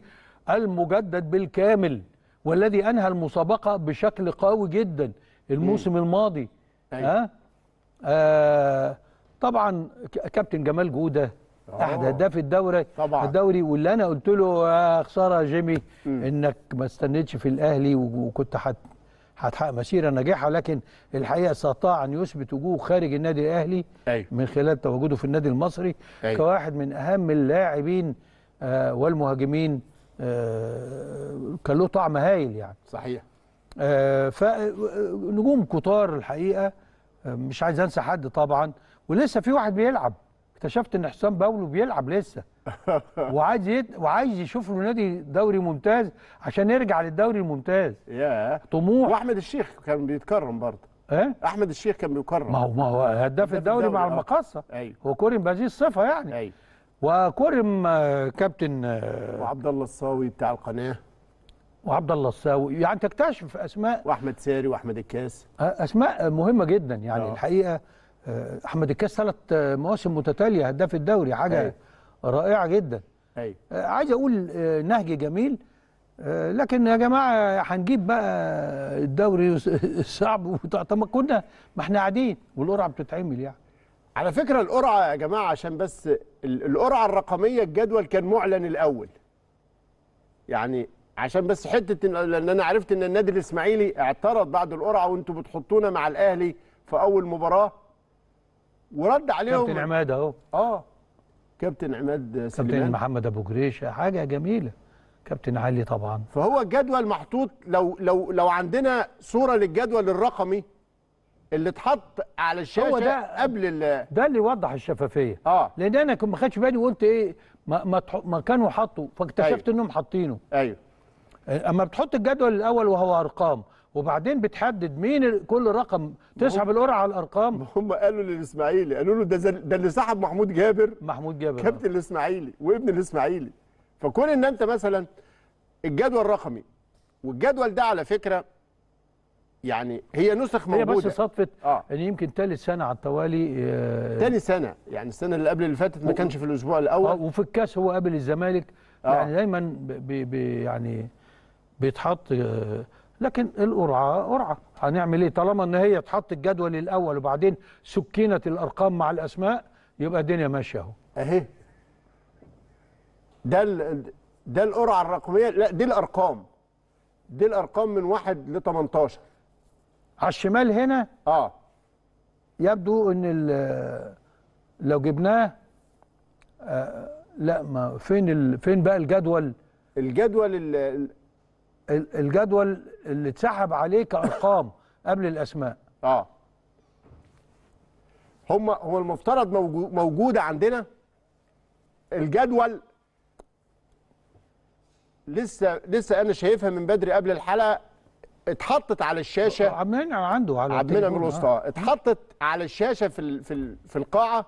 المجدد بالكامل والذي انهى المسابقه بشكل قوي جدا الموسم الماضي أيوة. ها آه طبعا كابتن جمال جوده احد هداف الدوري طبعا. الدوري واللي انا قلت له يا خساره يا جيمي انك ما استنيتش في الاهلي وكنت حتى هتحقق مسيره ناجحه لكن الحقيقه استطاع ان يثبت وجوه خارج النادي الاهلي أيوه. من خلال تواجده في النادي المصري أيوه. كواحد من اهم اللاعبين آه والمهاجمين آه كان له طعم هايل يعني صحيح آه فنجوم آه، كتار الحقيقه آه، مش عايز انسى حد طبعا ولسه في واحد بيلعب اكتشفت ان حسام باولو بيلعب لسه وعايز يت... وعايز يشوف له نادي دوري ممتاز عشان يرجع للدوري الممتاز يا طموح واحمد الشيخ كان بيتكرم برضه ايه احمد الشيخ كان بيكرم ما هو ما هو هداف الدوري, مع آه. المقاصه ايوه وكرم بهذه الصفه يعني ايوه وكرم آه، كابتن آه، وعبد الله الصاوي بتاع القناه وعبد الله الصاوي يعني تكتشف اسماء واحمد ساري واحمد الكاس اسماء مهمه جدا يعني أوه. الحقيقه آه، احمد الكاس ثلاث مواسم متتاليه هداف الدوري حاجه أي. أيوه. رائعه جدا أي. أيوه. آه، عايز اقول آه، نهج جميل لكن يا جماعه هنجيب بقى الدوري صعب طب ما كنا ما احنا قاعدين والقرعه بتتعمل يعني على فكره القرعه يا جماعه عشان بس القرعه الرقميه الجدول كان معلن الاول يعني عشان بس حته لان انا عرفت ان النادي الاسماعيلي اعترض بعد القرعه وانتم بتحطونا مع الاهلي في اول مباراه ورد عليهم كابتن عماد اهو اه كابتن عماد سليمان كابتن محمد ابو جريشه حاجه جميله كابتن علي طبعا فهو الجدول محطوط لو لو لو عندنا صوره للجدول الرقمي اللي اتحط على الشاشه هو ده قبل ال ده اللي يوضح الشفافيه اه لان انا كنت ما خدتش بالي وقلت ايه ما ما, ما كانوا حطوا فاكتشفت أيوه. انهم حاطينه ايوه اما بتحط الجدول الاول وهو ارقام وبعدين بتحدد مين كل رقم تسحب القرعه على الارقام هم قالوا للاسماعيلي قالوا له ده ده اللي سحب محمود جابر محمود جابر كابتن آه. الاسماعيلي وابن الاسماعيلي فكون ان انت مثلا الجدول الرقمي والجدول ده على فكره يعني هي نسخ موجوده هي بس صدفه آه. ان يمكن ثالث سنه على التوالي آه ثاني سنه يعني السنه اللي قبل اللي فاتت ما كانش في الاسبوع الاول آه وفي الكاس هو قابل الزمالك آه. يعني دايما بي بي يعني بيتحط آه لكن القرعه قرعه هنعمل ايه طالما ان هي اتحط الجدول الاول وبعدين سكينه الارقام مع الاسماء يبقى الدنيا ماشيه اهو اهي ده ال... ده القرعه الرقميه لا دي الارقام دي الارقام من 1 ل 18 على الشمال هنا اه يبدو ان لو جبناه آه لا ما فين ال... فين بقى الجدول الجدول ال... الجدول اللي اتسحب عليه كارقام قبل الاسماء اه هم هو المفترض موجوده عندنا الجدول لسه لسه انا شايفها من بدري قبل الحلقه اتحطت على الشاشه عاملين عنده على عاملين من آه. الوسطى اتحطت على الشاشه في في في القاعه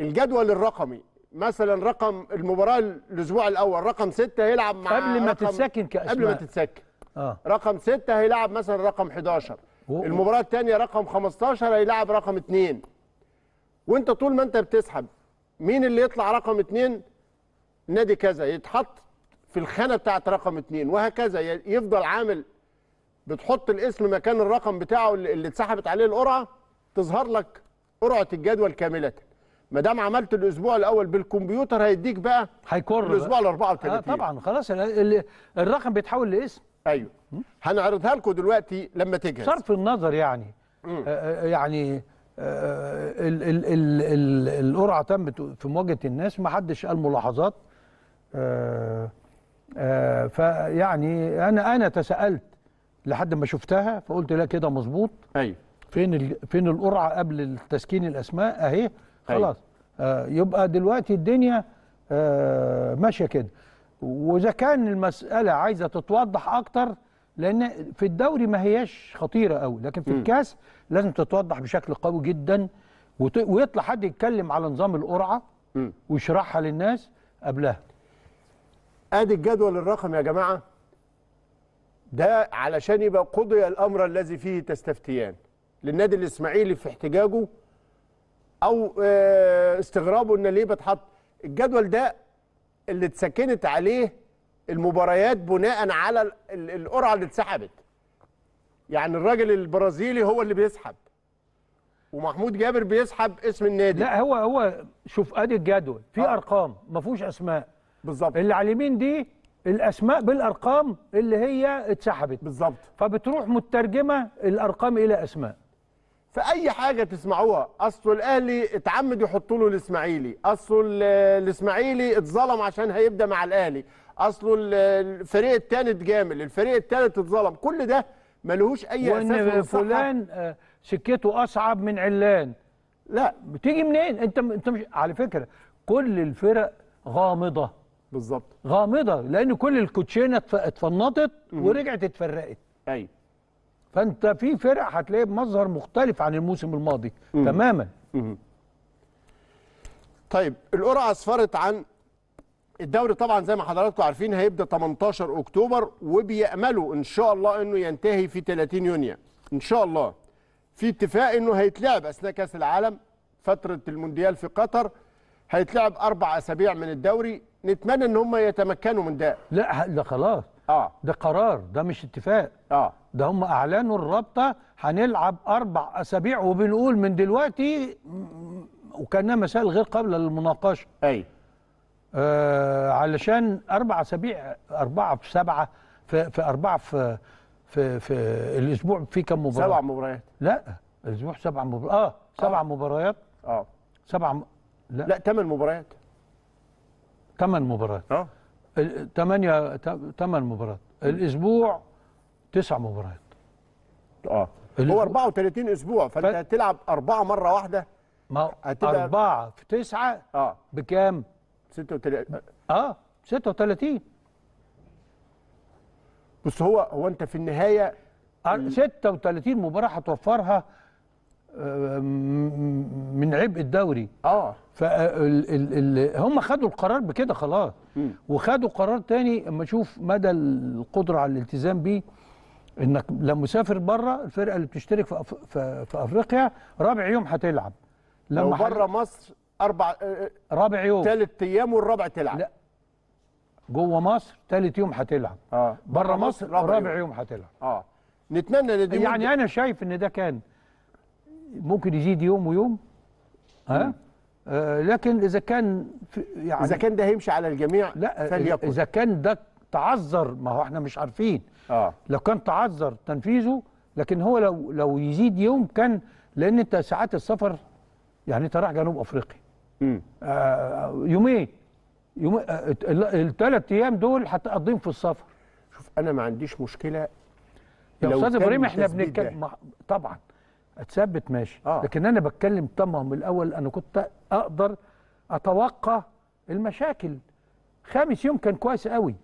الجدول الرقمي مثلا رقم المباراه الاسبوع الاول رقم ستة هيلعب مع قبل ما تتسكن كاسماء قبل ما تتسكن اه رقم ستة هيلعب مثلا رقم 11 و... المباراه الثانيه رقم 15 هيلعب رقم 2 وانت طول ما انت بتسحب مين اللي يطلع رقم 2 نادي كذا يتحط في الخانه بتاعت رقم 2 وهكذا يفضل عامل بتحط الاسم مكان الرقم بتاعه اللي اتسحبت عليه القرعه تظهر لك قرعه الجدول كامله ما دام عملت الاسبوع الاول بالكمبيوتر هيديك بقى هيكر الاسبوع ال 34 آه طبعا خلاص الرقم بيتحول لاسم ايوه هنعرضها لكم دلوقتي لما تجهز صرف النظر يعني آه،, آه يعني آه، ال القرعه تمت في مواجهه الناس ما حدش قال ملاحظات آه، فيعني انا انا تساءلت لحد ما شفتها فقلت لا كده مظبوط ايوه فين فين القرعه قبل تسكين الاسماء اهي طيب. خلاص آه يبقى دلوقتي الدنيا آه ماشيه كده واذا كان المساله عايزه تتوضح اكتر لان في الدوري ما هياش خطيره قوي لكن في م. الكاس لازم تتوضح بشكل قوي جدا ويطلع حد يتكلم على نظام القرعه ويشرحها للناس قبلها ادي الجدول الرقم يا جماعه ده علشان يبقى قضي الامر الذي فيه تستفتيان للنادي الاسماعيلي في احتجاجه او آه، استغرابه ان ليه بتحط الجدول ده اللي اتسكنت عليه المباريات بناء على القرعه اللي اتسحبت يعني الراجل البرازيلي هو اللي بيسحب ومحمود جابر بيسحب اسم النادي لا هو هو شوف ادي الجدول في آه. ارقام ما فيهوش اسماء بالظبط اللي على اليمين دي الاسماء بالارقام اللي هي اتسحبت بالظبط فبتروح مترجمه الارقام الى اسماء فاي حاجه تسمعوها اصل الاهلي اتعمد يحط له الاسماعيلي اصل الاسماعيلي اتظلم عشان هيبدا مع الاهلي اصله الفريق الثاني اتجامل الفريق الثالث اتظلم كل ده ملهوش اي وإن اساس وان فلان سكته آه، اصعب من علان لا بتيجي منين انت انت مش على فكره كل الفرق غامضه بالظبط غامضه لان كل الكوتشينه اتفنطت ورجعت اتفرقت ايوه فانت في فرق هتلاقيه بمظهر مختلف عن الموسم الماضي مم. تماما مم. طيب القرعه اسفرت عن الدوري طبعا زي ما حضراتكم عارفين هيبدا 18 اكتوبر وبياملوا ان شاء الله انه ينتهي في 30 يونيو ان شاء الله في اتفاق انه هيتلعب اثناء كاس العالم فتره المونديال في قطر هيتلعب اربع اسابيع من الدوري نتمنى ان هم يتمكنوا من ده لا ده خلاص اه ده قرار ده مش اتفاق اه ده هم اعلنوا الرابطه هنلعب اربع اسابيع وبنقول من دلوقتي وكانها مسائل غير قابله للمناقشه ايوه آه علشان اربع اسابيع اربعه في سبعه في, في اربعه في في في الاسبوع في كم مباراه؟ سبع مباريات لا الاسبوع سبع مباريات اه سبع آه. مباريات اه سبع م... لا لا ثمان مباريات ثمان مباريات اه 8 8 مباريات الاسبوع تسع مباريات اه هو 34 اسبوع فانت ف... هتلعب اربعه مره واحده ما هتبقى اربعه في تسعه اه بكام؟ 36 اه 36 بص هو هو انت في النهايه 36 مباراه هتوفرها آه، من عبء الدوري اه فهم خدوا القرار بكده خلاص وخدوا قرار تاني اما اشوف مدى القدره على الالتزام بيه انك لما مسافر بره الفرقه اللي بتشترك في, أف... في افريقيا رابع يوم هتلعب لما لو بره حل... مصر اربع آه، آه، رابع يوم ثالث ايام والرابع تلعب لا جوه مصر ثالث يوم هتلعب اه بره مصر, مصر رابع, رابع يوم هتلعب اه نتمنى ان دي يعني انا شايف ان ده كان ممكن يزيد يوم ويوم ها آه، لكن اذا كان يعني اذا كان ده هيمشي على الجميع لا آه، فليكن اذا كان ده تعذر ما هو احنا مش عارفين آه. لو كان تعذر تنفيذه لكن هو لو لو يزيد يوم كان لان انت ساعات السفر يعني انت رايح جنوب افريقيا آه يومين يوم آه الثلاث ايام دول هتقضيهم في السفر شوف انا ما عنديش مشكله يا استاذ ابراهيم احنا بنتكلم طبعا اتثبت ماشي آه. لكن انا بتكلم طبعا من الاول انا كنت اقدر اتوقع المشاكل خامس يوم كان كويس قوي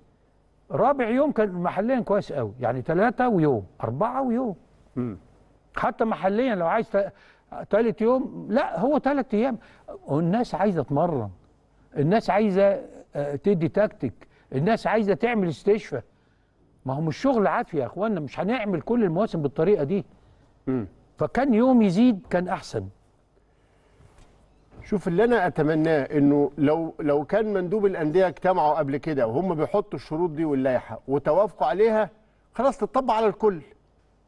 رابع يوم كان محليا كويس قوي يعني ثلاثة ويوم أربعة ويوم م. حتى محليا لو عايز ثالث يوم لا هو ثلاث أيام الناس عايزة تمرن الناس عايزة آه، تدي تكتيك الناس عايزة تعمل استشفاء ما هو مش شغل عافية يا أخوانا مش هنعمل كل المواسم بالطريقة دي م. فكان يوم يزيد كان احسن شوف اللي انا اتمناه انه لو لو كان مندوب الانديه اجتمعوا قبل كده وهم بيحطوا الشروط دي واللائحه وتوافقوا عليها خلاص تطبق على الكل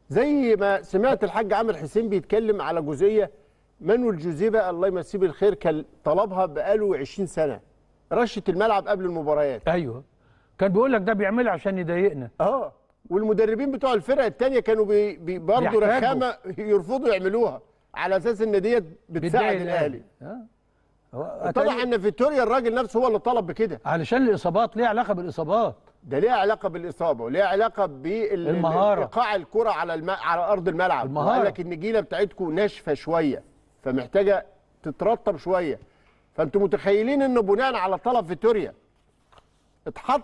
زي ما سمعت الحاج عامر حسين بيتكلم على جزئيه مانويل بقى الله يمسيه بالخير كان طلبها بقاله 20 سنه رشه الملعب قبل المباريات ايوه كان بيقول لك ده بيعملها عشان يضايقنا اه والمدربين بتوع الفرق الثانيه كانوا بي برضه رخامه يرفضوا يعملوها على اساس ان ديت بتساعد الاهلي أه؟ طبعا ان فيتوريا الراجل نفسه هو اللي طلب بكده علشان الاصابات ليه علاقه بالاصابات ده ليه علاقه بالاصابه وليه علاقه بالمهاره ايقاع الكره على الم... على ارض الملعب المهاره قال لك النجيله بتاعتكم ناشفه شويه فمحتاجه تترطب شويه فانتم متخيلين انه بناء على طلب فيتوريا اتحط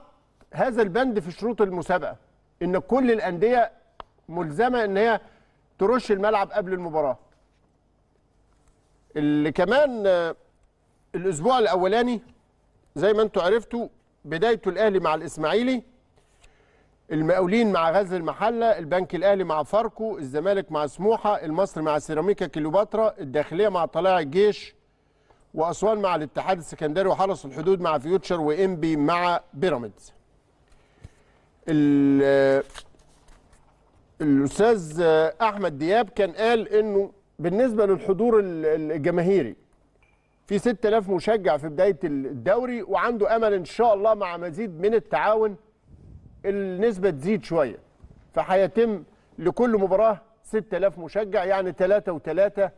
هذا البند في شروط المسابقه ان كل الانديه ملزمه ان هي ترش الملعب قبل المباراه اللي كمان آه، الاسبوع الاولاني زي ما انتم عرفتوا بدايته الاهلي مع الاسماعيلي المقاولين مع غزل المحله البنك الاهلي مع فاركو الزمالك مع سموحه المصري مع سيراميكا كليوباترا الداخليه مع طلائع الجيش واسوان مع الاتحاد السكندري وحرس الحدود مع فيوتشر وانبي مع بيراميدز الاستاذ احمد دياب كان قال انه بالنسبه للحضور الجماهيري في 6000 مشجع في بدايه الدوري وعنده امل ان شاء الله مع مزيد من التعاون النسبه تزيد شويه فهيتم لكل مباراه 6000 مشجع يعني 3 و3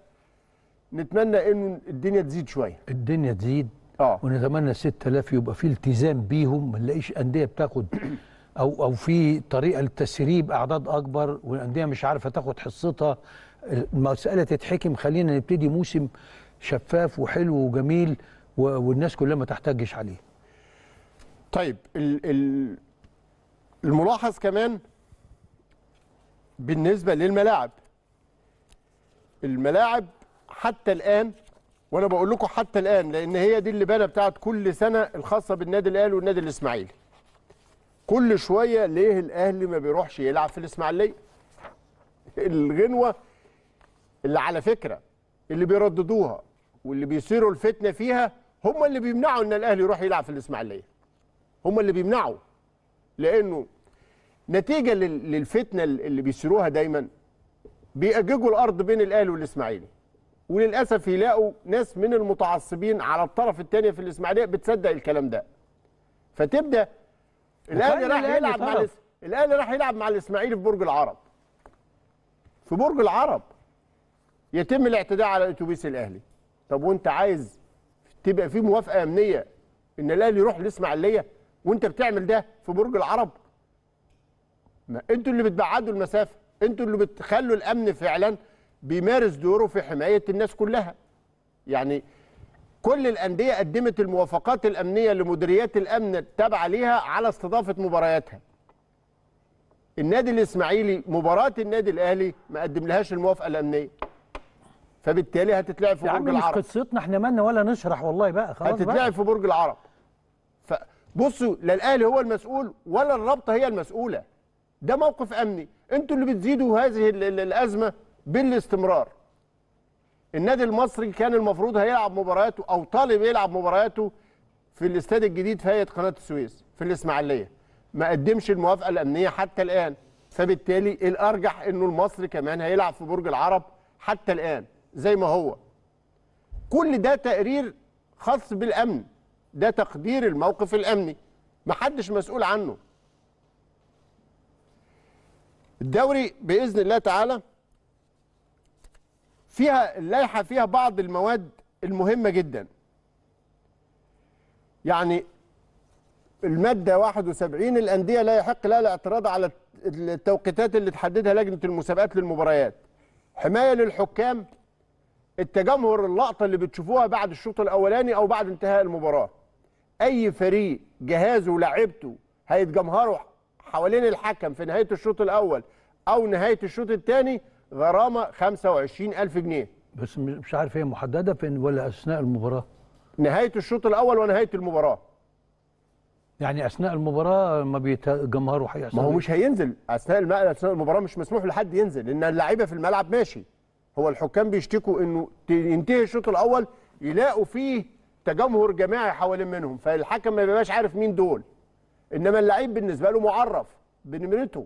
نتمنى انه الدنيا تزيد شويه الدنيا تزيد اه ونتمنى 6000 يبقى في التزام بيهم ما نلاقيش انديه بتاخد او او في طريقه لتسريب اعداد اكبر والانديه مش عارفه تاخد حصتها المساله تتحكم خلينا نبتدي موسم شفاف وحلو وجميل والناس كلها ما تحتجش عليه. طيب الملاحظ كمان بالنسبه للملاعب الملاعب حتى الان وانا بقول لكم حتى الان لان هي دي اللي بنا بتاعت كل سنه الخاصه بالنادي الاهلي والنادي الاسماعيلي كل شويه ليه الاهلي ما بيروحش يلعب في الاسماعيليه الغنوه اللي على فكره اللي بيرددوها واللي بيثيروا الفتنه فيها هم اللي بيمنعوا ان الاهلي يروح يلعب في الاسماعيليه هم اللي بيمنعوا لانه نتيجه للفتنه اللي بيثيروها دايما بيأججوا الارض بين الاهلي والاسماعيلي وللاسف يلاقوا ناس من المتعصبين على الطرف الثاني في الاسماعيليه بتصدق الكلام ده فتبدا الاهلي راح يلعب مع الاهلي راح يلعب مع الاسماعيلي في برج العرب في برج العرب يتم الاعتداء على الاتوبيس الاهلي طب وانت عايز تبقى في موافقه امنيه ان الاهلي يروح الاسماعيليه وانت بتعمل ده في برج العرب ما انتوا اللي بتبعدوا المسافه انتوا اللي بتخلوا الامن فعلا بيمارس دوره في حمايه الناس كلها يعني كل الأندية قدمت الموافقات الأمنية لمديريات الأمن التابعة ليها على استضافة مبارياتها النادي الإسماعيلي مباراة النادي الأهلي ما قدم لهاش الموافقة الأمنية فبالتالي هتتلعب في برج العرب مش قصتنا احنا مالنا ولا نشرح والله بقى خلاص هتتلعب في برج العرب فبصوا لا الاهلي هو المسؤول ولا الرابطه هي المسؤوله ده موقف امني انتوا اللي بتزيدوا هذه الازمه بالاستمرار النادي المصري كان المفروض هيلعب مبارياته او طالب يلعب مبارياته في الاستاد الجديد في هيئه قناه السويس في الاسماعيليه ما قدمش الموافقه الامنيه حتى الان فبالتالي الارجح انه المصري كمان هيلعب في برج العرب حتى الان زي ما هو كل ده تقرير خاص بالامن ده تقدير الموقف الامني محدش مسؤول عنه الدوري باذن الله تعالى فيها اللائحه فيها بعض المواد المهمه جدا يعني الماده 71 الانديه لا يحق لها الاعتراض على التوقيتات اللي تحددها لجنه المسابقات للمباريات حمايه للحكام التجمهر اللقطه اللي بتشوفوها بعد الشوط الاولاني او بعد انتهاء المباراه اي فريق جهازه ولاعيبته هيتجمهروا حوالين الحكم في نهايه الشوط الاول او نهايه الشوط الثاني غرامه 25000 جنيه بس مش عارف هي محدده فين ولا اثناء المباراه نهايه الشوط الاول ونهايه المباراه يعني اثناء المباراه ما بيتجمهروا جمهوره ما هو مش هينزل اثناء اثناء المباراه مش مسموح لحد ينزل لان اللعيبه في الملعب ماشي هو الحكام بيشتكوا انه ينتهي الشوط الاول يلاقوا فيه تجمهر جماعي حوالين منهم فالحكم ما بيبقاش عارف مين دول انما اللعيب بالنسبه له معرف بنمرته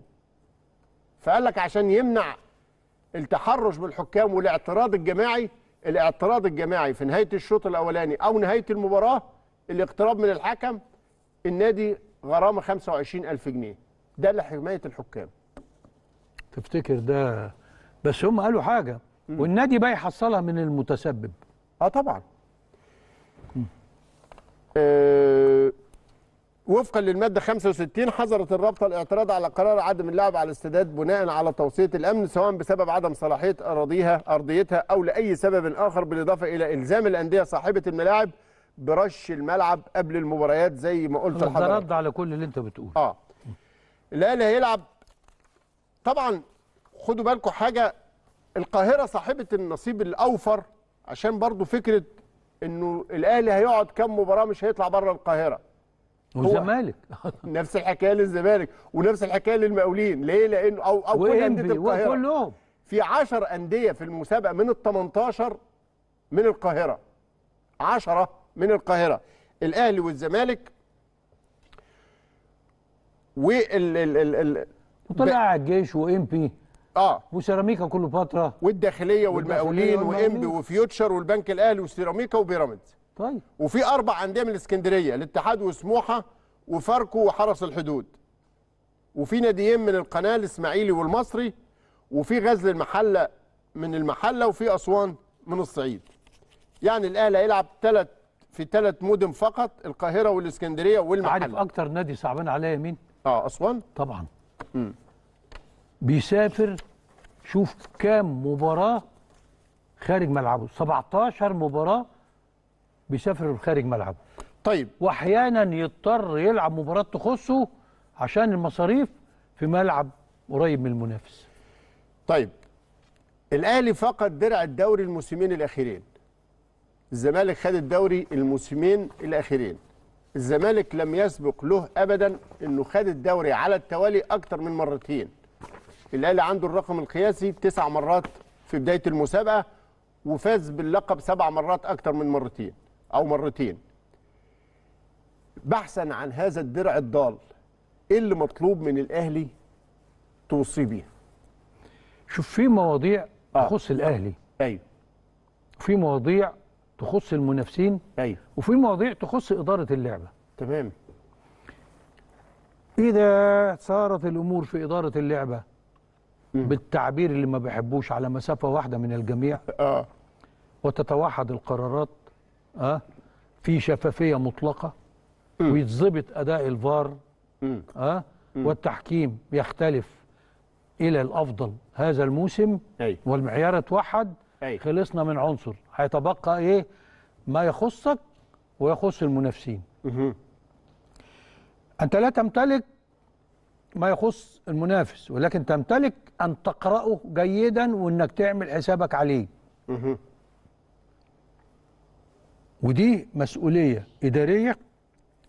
فقال لك عشان يمنع التحرش بالحكام والاعتراض الجماعي الاعتراض الجماعي في نهايه الشوط الاولاني او نهايه المباراه الاقتراب من الحكم النادي غرامه 25000 جنيه ده لحمايه الحكام تفتكر ده بس هم قالوا حاجه والنادي بقى يحصلها من المتسبب اه طبعا آه وفقا للماده 65 حظرت الرابطه الاعتراض على قرار عدم اللعب على الاستادات بناء على توصيه الامن سواء بسبب عدم صلاحيه اراضيها ارضيتها او لاي سبب اخر بالاضافه الى الزام الانديه صاحبه الملاعب برش الملعب قبل المباريات زي ما قلت لحضرتك ده رد على كل اللي انت بتقوله اه الاهلي هيلعب طبعا خدوا بالكم حاجه القاهره صاحبه النصيب الاوفر عشان برضو فكره انه الاهلي هيقعد كم مباراه مش هيطلع بره القاهره والزمالك نفس الحكايه للزمالك ونفس الحكايه للمقاولين ليه لانه او او كل انديه القاهره كلهم في 10 انديه في المسابقه من ال 18 من القاهره 10 من القاهره الاهلي والزمالك وال ال ال وطلع ب... الجيش وام بي اه وسيراميكا كل فتره والداخليه والمقاولين وام بي وفيوتشر والبنك الاهلي وسيراميكا وبيراميدز طيب وفي اربع انديه من الاسكندريه الاتحاد وسموحه وفاركو وحرس الحدود وفي ناديين من القناه الاسماعيلي والمصري وفي غزل المحله من المحله وفي اسوان من الصعيد يعني الاهلي هيلعب ثلاث في ثلاث مدن فقط القاهره والاسكندريه والمحله عارف اكتر نادي صعبان عليا مين اه اسوان طبعا امم بيسافر شوف كام مباراه خارج ملعبه 17 مباراه بيسافر خارج ملعبه طيب واحيانا يضطر يلعب مباراه تخصه عشان المصاريف في ملعب قريب من المنافس طيب الاهلي فقد درع الدوري الموسمين الاخيرين الزمالك خد الدوري الموسمين الاخيرين الزمالك لم يسبق له ابدا انه خد الدوري على التوالي اكتر من مرتين الاهلي عنده الرقم القياسي تسع مرات في بدايه المسابقه وفاز باللقب سبع مرات اكتر من مرتين أو مرتين بحثا عن هذا الدرع الضال ايه اللي مطلوب من الاهلي توصيه بيها شوف في مواضيع آه. تخص الاهلي ايوه في مواضيع تخص المنافسين ايوه وفي مواضيع تخص اداره اللعبه تمام اذا صارت الامور في اداره اللعبه م. بالتعبير اللي ما بحبوش على مسافه واحده من الجميع اه وتتوحد القرارات اه في شفافيه مطلقه ويتظبط اداء الفار اه والتحكيم يختلف الى الافضل هذا الموسم والمعيار اتوحد خلصنا من عنصر هيتبقى ايه ما يخصك ويخص المنافسين انت لا تمتلك ما يخص المنافس ولكن تمتلك ان تقراه جيدا وانك تعمل حسابك عليه ودي مسؤولية إدارية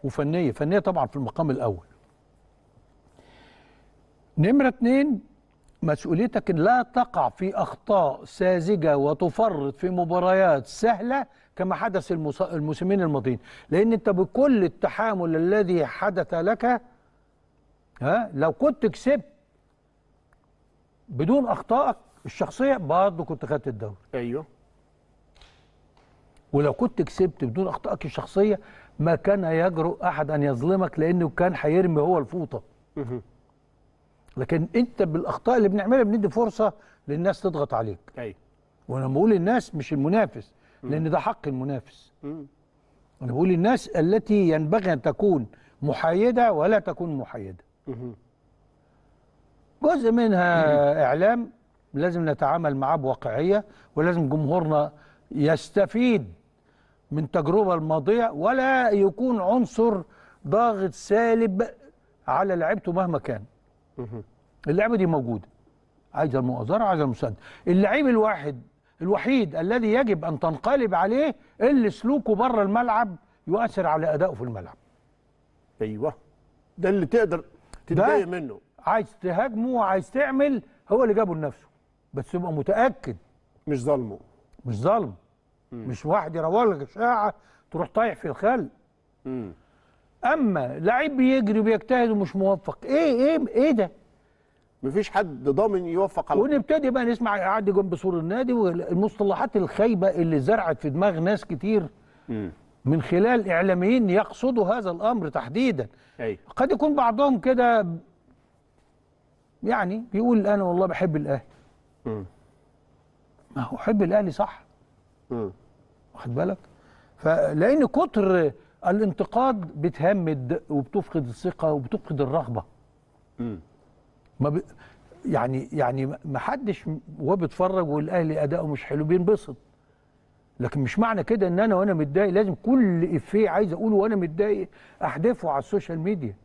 وفنية فنية طبعا في المقام الأول نمرة اتنين مسؤوليتك لا تقع في أخطاء ساذجة وتفرط في مباريات سهلة كما حدث الموسمين الماضيين لأن أنت بكل التحامل الذي حدث لك ها لو كنت كسبت بدون أخطائك الشخصية برضه كنت خدت الدوري أيوه ولو كنت كسبت بدون اخطائك الشخصيه ما كان يجرؤ احد ان يظلمك لانه كان هيرمي هو الفوطه لكن انت بالاخطاء اللي بنعملها بندي فرصه للناس تضغط عليك ايوه وانا بقول الناس مش المنافس لان ده حق المنافس انا بقول الناس التي ينبغي ان تكون محايده ولا تكون محايده جزء منها اعلام لازم نتعامل معاه بواقعيه ولازم جمهورنا يستفيد من تجربة الماضية ولا يكون عنصر ضاغط سالب على لعيبته مهما كان اللعبة دي موجودة عايزة المؤازرة عايزة المساندة اللعيب الواحد الوحيد الذي يجب أن تنقلب عليه اللي سلوكه بره الملعب يؤثر على أدائه في الملعب أيوه ده اللي تقدر تتضايق منه عايز تهاجمه وعايز تعمل هو اللي جابه لنفسه بس يبقى متأكد مش ظالمه مش ظالم مش واحد يروح لك اشاعه تروح طايح في الخل اما لعيب بيجري وبيجتهد ومش موفق ايه ايه ايه ده مفيش حد ضامن يوفق على ونبتدي بقى نسمع قاعد جنب سور النادي والمصطلحات الخايبه اللي زرعت في دماغ ناس كتير مم. من خلال اعلاميين يقصدوا هذا الامر تحديدا أي. قد يكون بعضهم كده يعني بيقول انا والله بحب الاهلي ما هو حب الاهلي صح مم. واخد بالك فلان كتر الانتقاد بتهمد وبتفقد الثقه وبتفقد الرغبه ما ب... يعني يعني ما حدش وهو بيتفرج والاهلي اداؤه مش حلو بينبسط لكن مش معنى كده ان انا وانا متضايق لازم كل افيه عايز اقوله وانا متضايق احذفه على السوشيال ميديا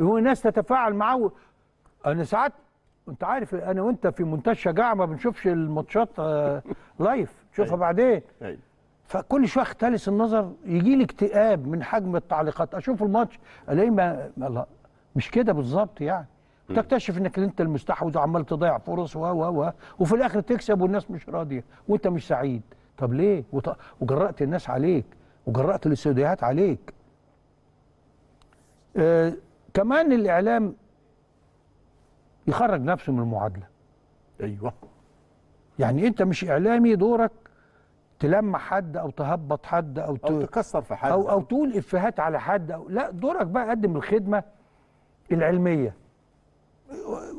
هو الناس تتفاعل معاه انا ساعات انت عارف انا وانت في منتشى الشجاعه ما بنشوفش الماتشات لايف آه، نشوفها أيوة. بعدين أيوة. فكل شويه اختلس النظر يجي لي اكتئاب من حجم التعليقات اشوف الماتش الاقي ما الله مش كده بالظبط يعني تكتشف انك انت المستحوذ وعمال تضيع فرص و و و وفي الاخر تكسب والناس مش راضيه وانت مش سعيد طب ليه وط... وجرأت الناس عليك وجرأت الاستوديوهات عليك آه كمان الاعلام يخرج نفسه من المعادله ايوه يعني انت مش اعلامي دورك تلمع حد او تهبط حد او, أو تكسر في حد او او تقول افيهات على حد أو لا دورك بقى قدم الخدمه العلميه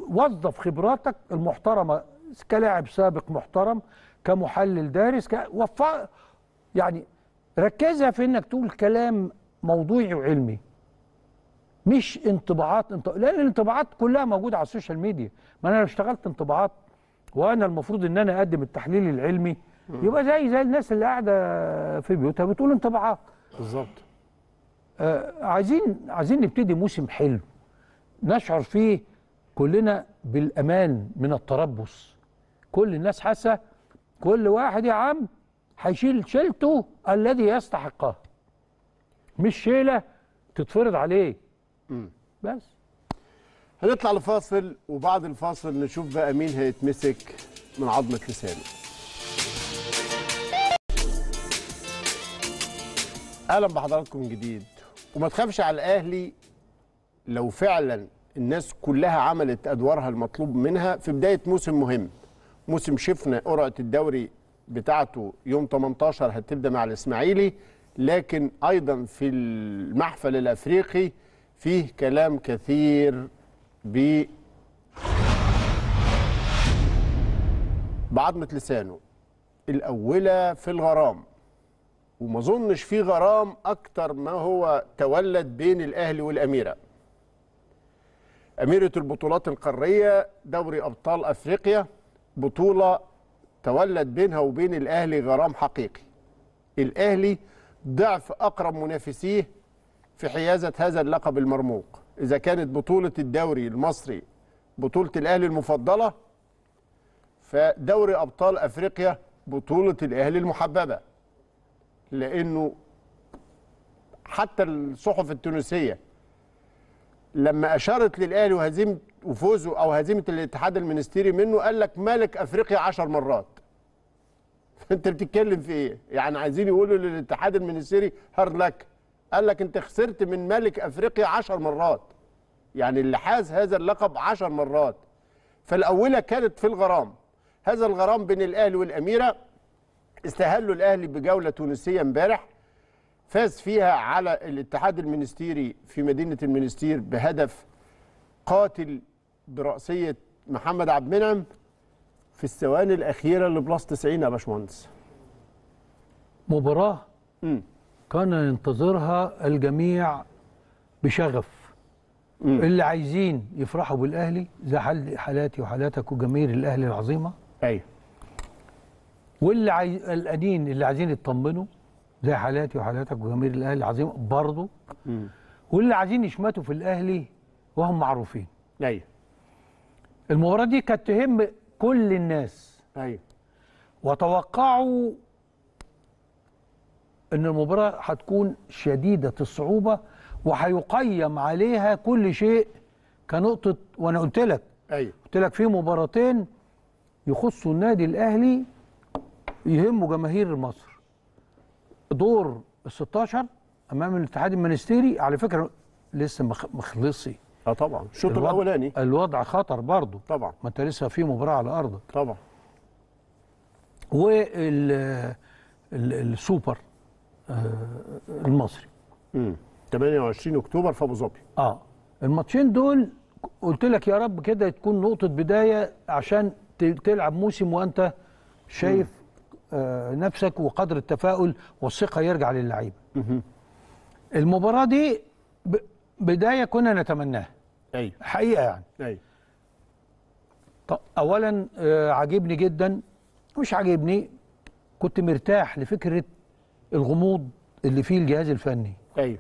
وظف خبراتك المحترمه كلاعب سابق محترم كمحلل دارس وفق يعني ركزها في انك تقول كلام موضوعي وعلمي مش انطباعات انت... لان الانطباعات كلها موجوده على السوشيال ميديا ما انا لو اشتغلت انطباعات وانا المفروض ان انا اقدم التحليل العلمي يبقى زي زي الناس اللي قاعده في بيوتها بتقول انطباعات بالظبط آه عايزين عايزين نبتدي موسم حلو نشعر فيه كلنا بالامان من التربص كل الناس حاسه كل واحد يا عم هيشيل شيلته الذي يستحقها مش شيله تتفرض عليه بس هنطلع لفاصل وبعد الفاصل نشوف بقى مين هيتمسك من عظمه لسانه اهلا بحضراتكم من جديد وما تخافش على الاهلي لو فعلا الناس كلها عملت ادوارها المطلوب منها في بدايه موسم مهم موسم شفنا قرعه الدوري بتاعته يوم 18 هتبدا مع الاسماعيلي لكن ايضا في المحفل الافريقي فيه كلام كثير ب بعضمة لسانه الأولى في الغرام وما ظنش في غرام أكتر ما هو تولد بين الأهلي والأميرة أميرة البطولات القارية دوري أبطال أفريقيا بطولة تولد بينها وبين الأهلي غرام حقيقي الأهلي ضعف أقرب منافسيه في حيازة هذا اللقب المرموق إذا كانت بطولة الدوري المصري بطولة الأهلي المفضلة فدوري أبطال أفريقيا بطولة الأهلي المحببة لأنه حتى الصحف التونسية لما أشارت للأهلي وهزيمة وفوزه أو هزيمة الاتحاد المنستيري منه قال لك ملك أفريقيا عشر مرات أنت بتتكلم في إيه؟ يعني عايزين يقولوا للاتحاد المنستيري هارد لك قال لك انت خسرت من ملك افريقيا 10 مرات يعني اللي حاز هذا اللقب 10 مرات فالاولى كانت في الغرام هذا الغرام بين الاهلي والاميره استهلوا الاهلي بجوله تونسيه امبارح فاز فيها على الاتحاد المنستيري في مدينه المنستير بهدف قاتل براسيه محمد عبد المنعم في الثواني الاخيره لبلاس 90 يا باشمهندس مباراه امم كان ينتظرها الجميع بشغف مم. اللي عايزين يفرحوا بالاهلي زي حال حالاتي وحالاتك وجماهير الاهلي العظيمه ايوه واللي عايز القديم اللي عايزين يطمنوا زي حالاتي وحالاتك وجماهير الاهلي العظيمه برضه واللي عايزين يشمتوا في الاهلي وهم معروفين ايوه المباراه دي كانت تهم كل الناس ايوه وتوقعوا ان المباراه هتكون شديده الصعوبه وهيقيم عليها كل شيء كنقطه وانا قلت لك ايوه قلت لك في مباراتين يخصوا النادي الاهلي يهموا جماهير مصر دور ال 16 امام الاتحاد المانستيري على فكره لسه مخلصي اه طبعا الشوط الاولاني الوضع خطر برضه طبعا ما انت لسه في مباراه على ارضك طبعا والسوبر آه، المصري امم 28 اكتوبر في ابو ظبي اه الماتشين دول قلت لك يا رب كده تكون نقطه بدايه عشان تلعب موسم وانت شايف آه نفسك وقدر التفاؤل والثقه يرجع للعيبه المباراه دي بدايه كنا نتمناها ايوه حقيقه يعني ايوه اولا آه عاجبني جدا مش عاجبني كنت مرتاح لفكره الغموض اللي فيه الجهاز الفني ايوه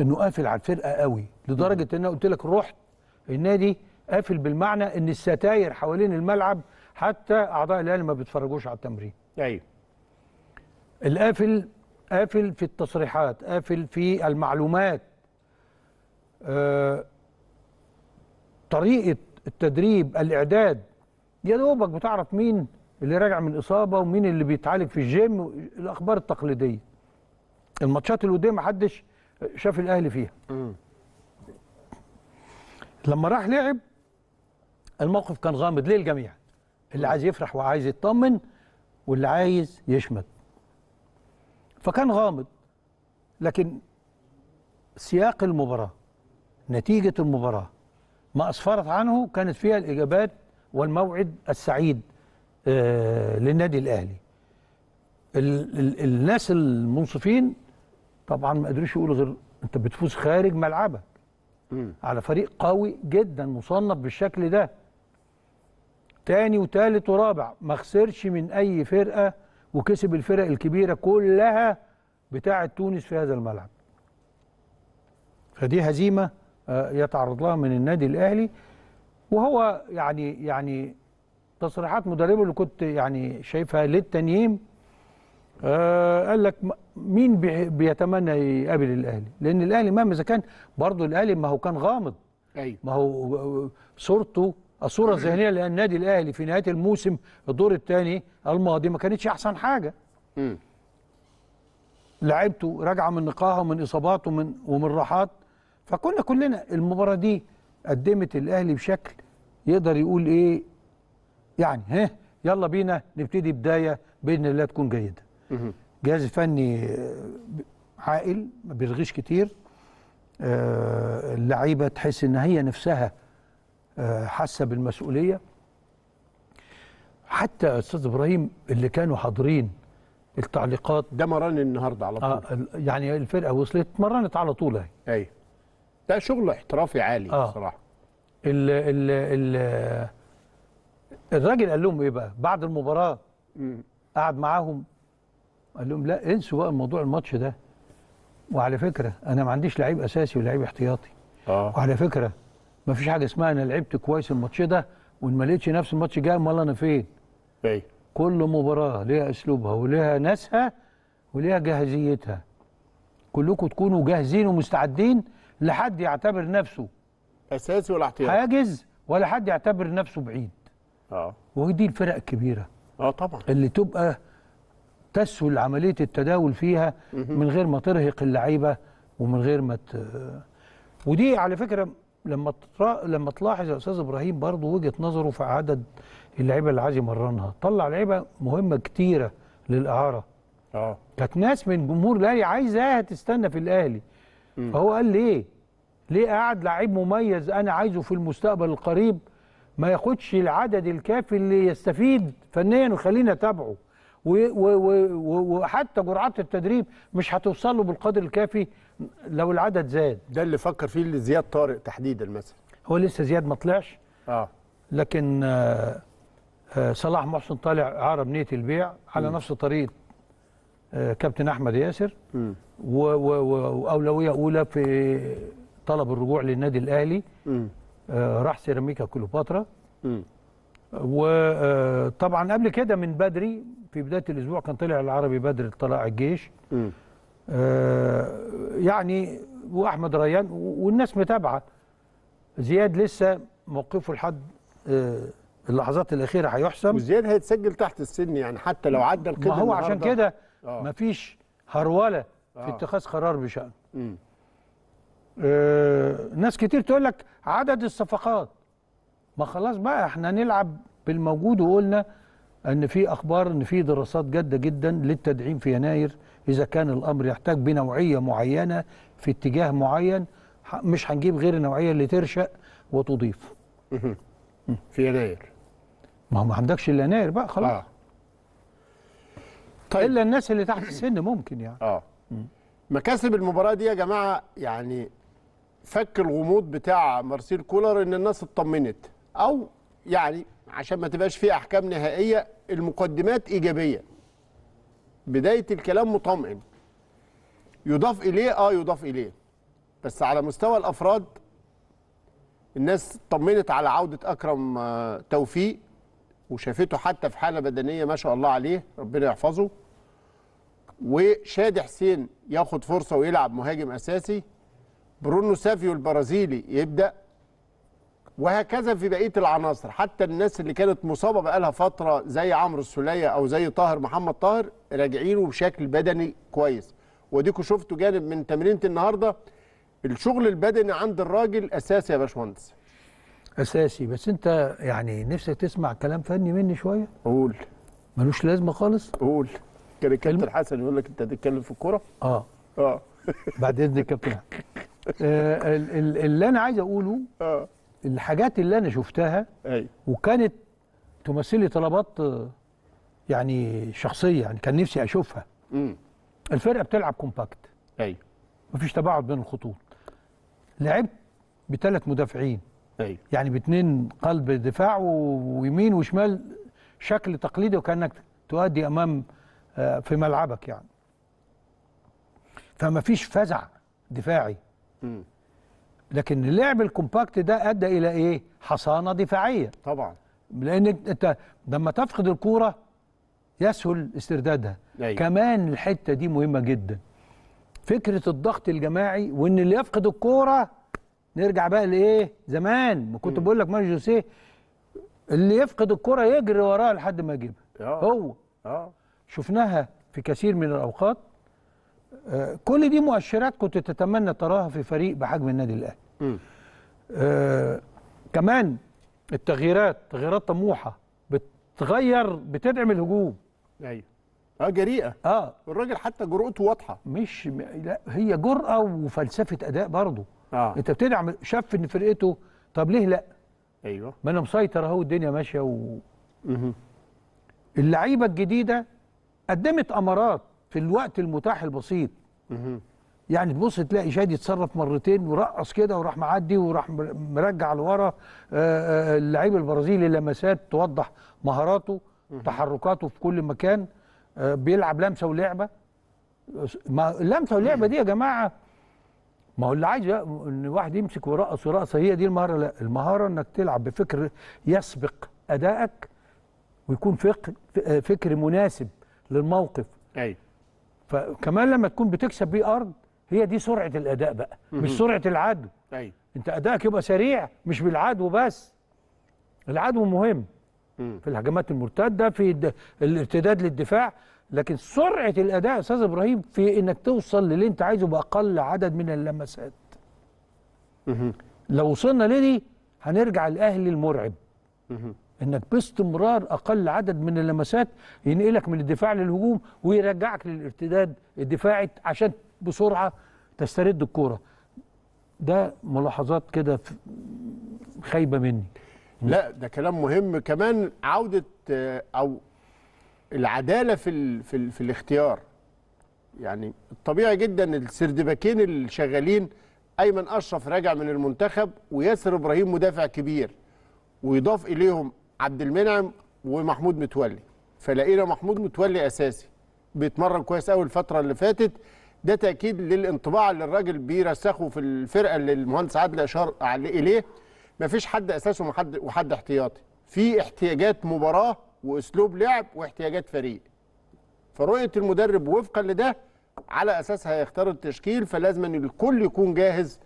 انه قافل على الفرقه قوي لدرجه ان انا قلت لك رحت النادي قافل بالمعنى ان الستاير حوالين الملعب حتى اعضاء الاهلي ما بيتفرجوش على التمرين ايوه القافل قافل في التصريحات قافل في المعلومات آه طريقه التدريب الاعداد يا دوبك بتعرف مين اللي راجع من اصابه ومين اللي بيتعالج في الجيم الاخبار التقليديه الماتشات الوديه ما حدش شاف الاهلي فيها م. لما راح لعب الموقف كان غامض للجميع اللي عايز يفرح وعايز يطمن واللي عايز يشمت فكان غامض لكن سياق المباراة نتيجة المباراة ما أسفرت عنه كانت فيها الإجابات والموعد السعيد آه، للنادي الأهلي الناس المنصفين طبعا ما قدروش يقولوا غير انت بتفوز خارج ملعبك على فريق قوي جدا مصنف بالشكل ده تاني وتالت ورابع ما خسرش من اي فرقه وكسب الفرق الكبيره كلها بتاعه تونس في هذا الملعب فدي هزيمه آه، يتعرض لها من النادي الاهلي وهو يعني يعني تصريحات مدربه اللي كنت يعني شايفها للتنييم آه قال لك مين بيتمنى يقابل الاهلي لان الاهلي مهما اذا كان برضه الاهلي ما هو كان غامض ايوه ما هو صورته الصوره الذهنيه للنادي الاهلي في نهايه الموسم الدور الثاني الماضي ما كانتش احسن حاجه امم لعيبته راجعه من نقاهه ومن اصاباته ومن ومن راحات فكنا كلنا المباراه دي قدمت الاهلي بشكل يقدر يقول ايه يعني ها يلا بينا نبتدي بدايه باذن الله تكون جيده جهاز فني آه، عاقل ما بيرغيش كتير آه، اللعيبه تحس ان هي نفسها آه، حاسه بالمسؤوليه حتى استاذ ابراهيم اللي كانوا حاضرين التعليقات ده مران النهارده على طول آه يعني الفرقه وصلت مرنت على طول اهي ايوه ده شغل احترافي عالي آه بصراحه ال ال ال الراجل قال لهم ايه بقى بعد المباراه قعد معاهم قال لهم لا انسوا بقى موضوع الماتش ده وعلى فكره انا ما عنديش لعيب اساسي ولعيب احتياطي آه. وعلى فكره ما فيش حاجه اسمها انا لعبت كويس الماتش ده وان ما لقيتش نفس الماتش جاي امال انا فين أي. كل مباراه ليها اسلوبها وليها ناسها وليها جاهزيتها كلكم تكونوا جاهزين ومستعدين لحد يعتبر نفسه اساسي ولا احتياطي حاجز ولا حد يعتبر نفسه بعيد اه ودي الفرق الكبيره اه طبعا اللي تبقى تسهل عمليه التداول فيها من غير ما ترهق اللعيبه ومن غير ما ت... ودي على فكره لما ترا... لما تلاحظ يا استاذ ابراهيم برضه وجهه نظره في عدد اللعيبه اللي عايز يمرنها طلع لعيبه مهمه كتيره للاعاره اه كانت ناس من جمهور الاهلي عايزاها تستنى في الاهلي فهو قال ليه ليه قاعد لعيب مميز انا عايزه في المستقبل القريب ما ياخدش العدد الكافي اللي يستفيد فنيا ويخليني اتابعه وحتى جرعات التدريب مش هتوصل له بالقدر الكافي لو العدد زاد ده اللي فكر فيه اللي زياد طارق تحديدا مثلا هو لسه زياد ما طلعش اه لكن آه, آه، صلاح محسن طالع عرب نيه البيع على م. نفس طريقه آه كابتن احمد ياسر واولويه اولى في طلب الرجوع للنادي الاهلي آه راح سيراميكا كليوباترا وطبعا آه، قبل كده من بدري في بدايه الاسبوع كان طلع العربي بدر طلع الجيش آه يعني واحمد ريان والناس متابعه زياد لسه موقفه لحد آه اللحظات الاخيره هيحسم وزياد هيتسجل تحت السن يعني حتى لو عدى القيد ما هو عشان كده آه. مفيش هروله في آه. اتخاذ قرار بشانه آه ناس كتير تقول لك عدد الصفقات ما خلاص بقى احنا نلعب بالموجود وقلنا أن في أخبار أن في دراسات جادة جدا للتدعيم في يناير إذا كان الأمر يحتاج بنوعية معينة في اتجاه معين مش هنجيب غير النوعية اللي ترشق وتضيف في يناير ما هو ما عندكش إلا يناير بقى خلاص آه. طيب. إلا الناس اللي تحت السن ممكن يعني آه. مكاسب المباراة دي يا جماعة يعني فك الغموض بتاع مارسيل كولر ان الناس اطمنت او يعني عشان ما تبقاش فيه احكام نهائيه المقدمات ايجابيه بدايه الكلام مطمئن يضاف اليه اه يضاف اليه بس على مستوى الافراد الناس طمنت على عوده اكرم آه، توفيق وشافته حتى في حاله بدنيه ما شاء الله عليه ربنا يحفظه وشادي حسين ياخد فرصه ويلعب مهاجم اساسي برونو سافيو البرازيلي يبدا وهكذا في بقيه العناصر حتى الناس اللي كانت مصابه بقالها فتره زي عمرو السوليه او زي طاهر محمد طاهر راجعين بشكل بدني كويس واديكوا شفتوا جانب من تمرينه النهارده الشغل البدني عند الراجل اساسي يا باشمهندس اساسي بس انت يعني نفسك تسمع كلام فني مني شويه قول ملوش لازمه خالص قول كان الكابتن حسن يقول لك انت هتتكلم في الكوره اه اه بعد اذن الكابتن آه، اللي انا عايز اقوله اه الحاجات اللي انا شفتها أي. وكانت تمثل لي طلبات يعني شخصيه يعني كان نفسي اشوفها مم. الفرقه بتلعب كومباكت ايوه مفيش تباعد بين الخطوط لعبت بثلاث مدافعين ايوه يعني باثنين قلب دفاع ويمين وشمال شكل تقليدي وكانك تؤدي امام آه، في ملعبك يعني فمفيش فزع دفاعي مم. لكن اللعب الكومباكت ده ادى الى ايه حصانه دفاعيه طبعا لان انت لما تفقد الكوره يسهل استردادها أيوة. كمان الحته دي مهمه جدا فكره الضغط الجماعي وان اللي يفقد الكوره نرجع بقى لايه زمان ما كنت بقول لك ماري جوسيه اللي يفقد الكوره يجري وراها لحد ما يجيبها آه. هو اه شفناها في كثير من الاوقات كل دي مؤشرات كنت تتمنى تراها في فريق بحجم النادي الاهلي آه، كمان التغييرات تغييرات طموحه بتغير بتدعم الهجوم ايوه اه جريئه اه الراجل حتى جرأته واضحه مش م... لا هي جرأه وفلسفه اداء برضه اه انت بتدعم شاف ان فرقته طب ليه لا ايوه ما انا مسيطر اهو الدنيا ماشيه و اللعيبه الجديده قدمت امارات في الوقت المتاح البسيط يعني تبص تلاقي شادي اتصرف مرتين ورقص كده وراح معدي وراح مرجع لورا آه، آه، اللعيب البرازيلي لمسات توضح مهاراته تحركاته في كل مكان آه، بيلعب لمسه ولعبه ما لمسه ولعبه دي يا جماعه ما هو اللي عايز ان واحد يمسك ويرقص ورقصه هي دي المهاره لا المهاره انك تلعب بفكر يسبق ادائك ويكون فكر فكر مناسب للموقف ايوه فكمان لما تكون بتكسب بيه ارض هي دي سرعه الاداء بقى مش سرعه العدو ايوه انت ادائك يبقى سريع مش بالعدو بس العدو مهم في الهجمات المرتده في الارتداد للدفاع لكن سرعه الاداء يا استاذ ابراهيم في انك توصل للي انت عايزه باقل عدد من اللمسات لو وصلنا لدي هنرجع الاهلي المرعب انك باستمرار اقل عدد من اللمسات ينقلك من الدفاع للهجوم ويرجعك للارتداد الدفاعي عشان بسرعه تسترد الكوره ده ملاحظات كده خايبه مني لا ده كلام مهم كمان عوده آه، او العداله في الـ في, الـ في الاختيار يعني الطبيعي جدا السردباكين اللي شغالين ايمن اشرف راجع من المنتخب وياسر ابراهيم مدافع كبير ويضاف اليهم عبد المنعم ومحمود متولي فلقينا محمود متولي اساسي بيتمرن كويس قوي الفتره اللي فاتت ده تاكيد للانطباع اللي الراجل بيرسخه في الفرقه اللي المهندس عادل اشار اليه مفيش حد اساسي وحد وحد احتياطي في احتياجات مباراه واسلوب لعب واحتياجات فريق فرؤيه المدرب وفقا لده على اساسها هيختار التشكيل فلازم ان الكل يكون جاهز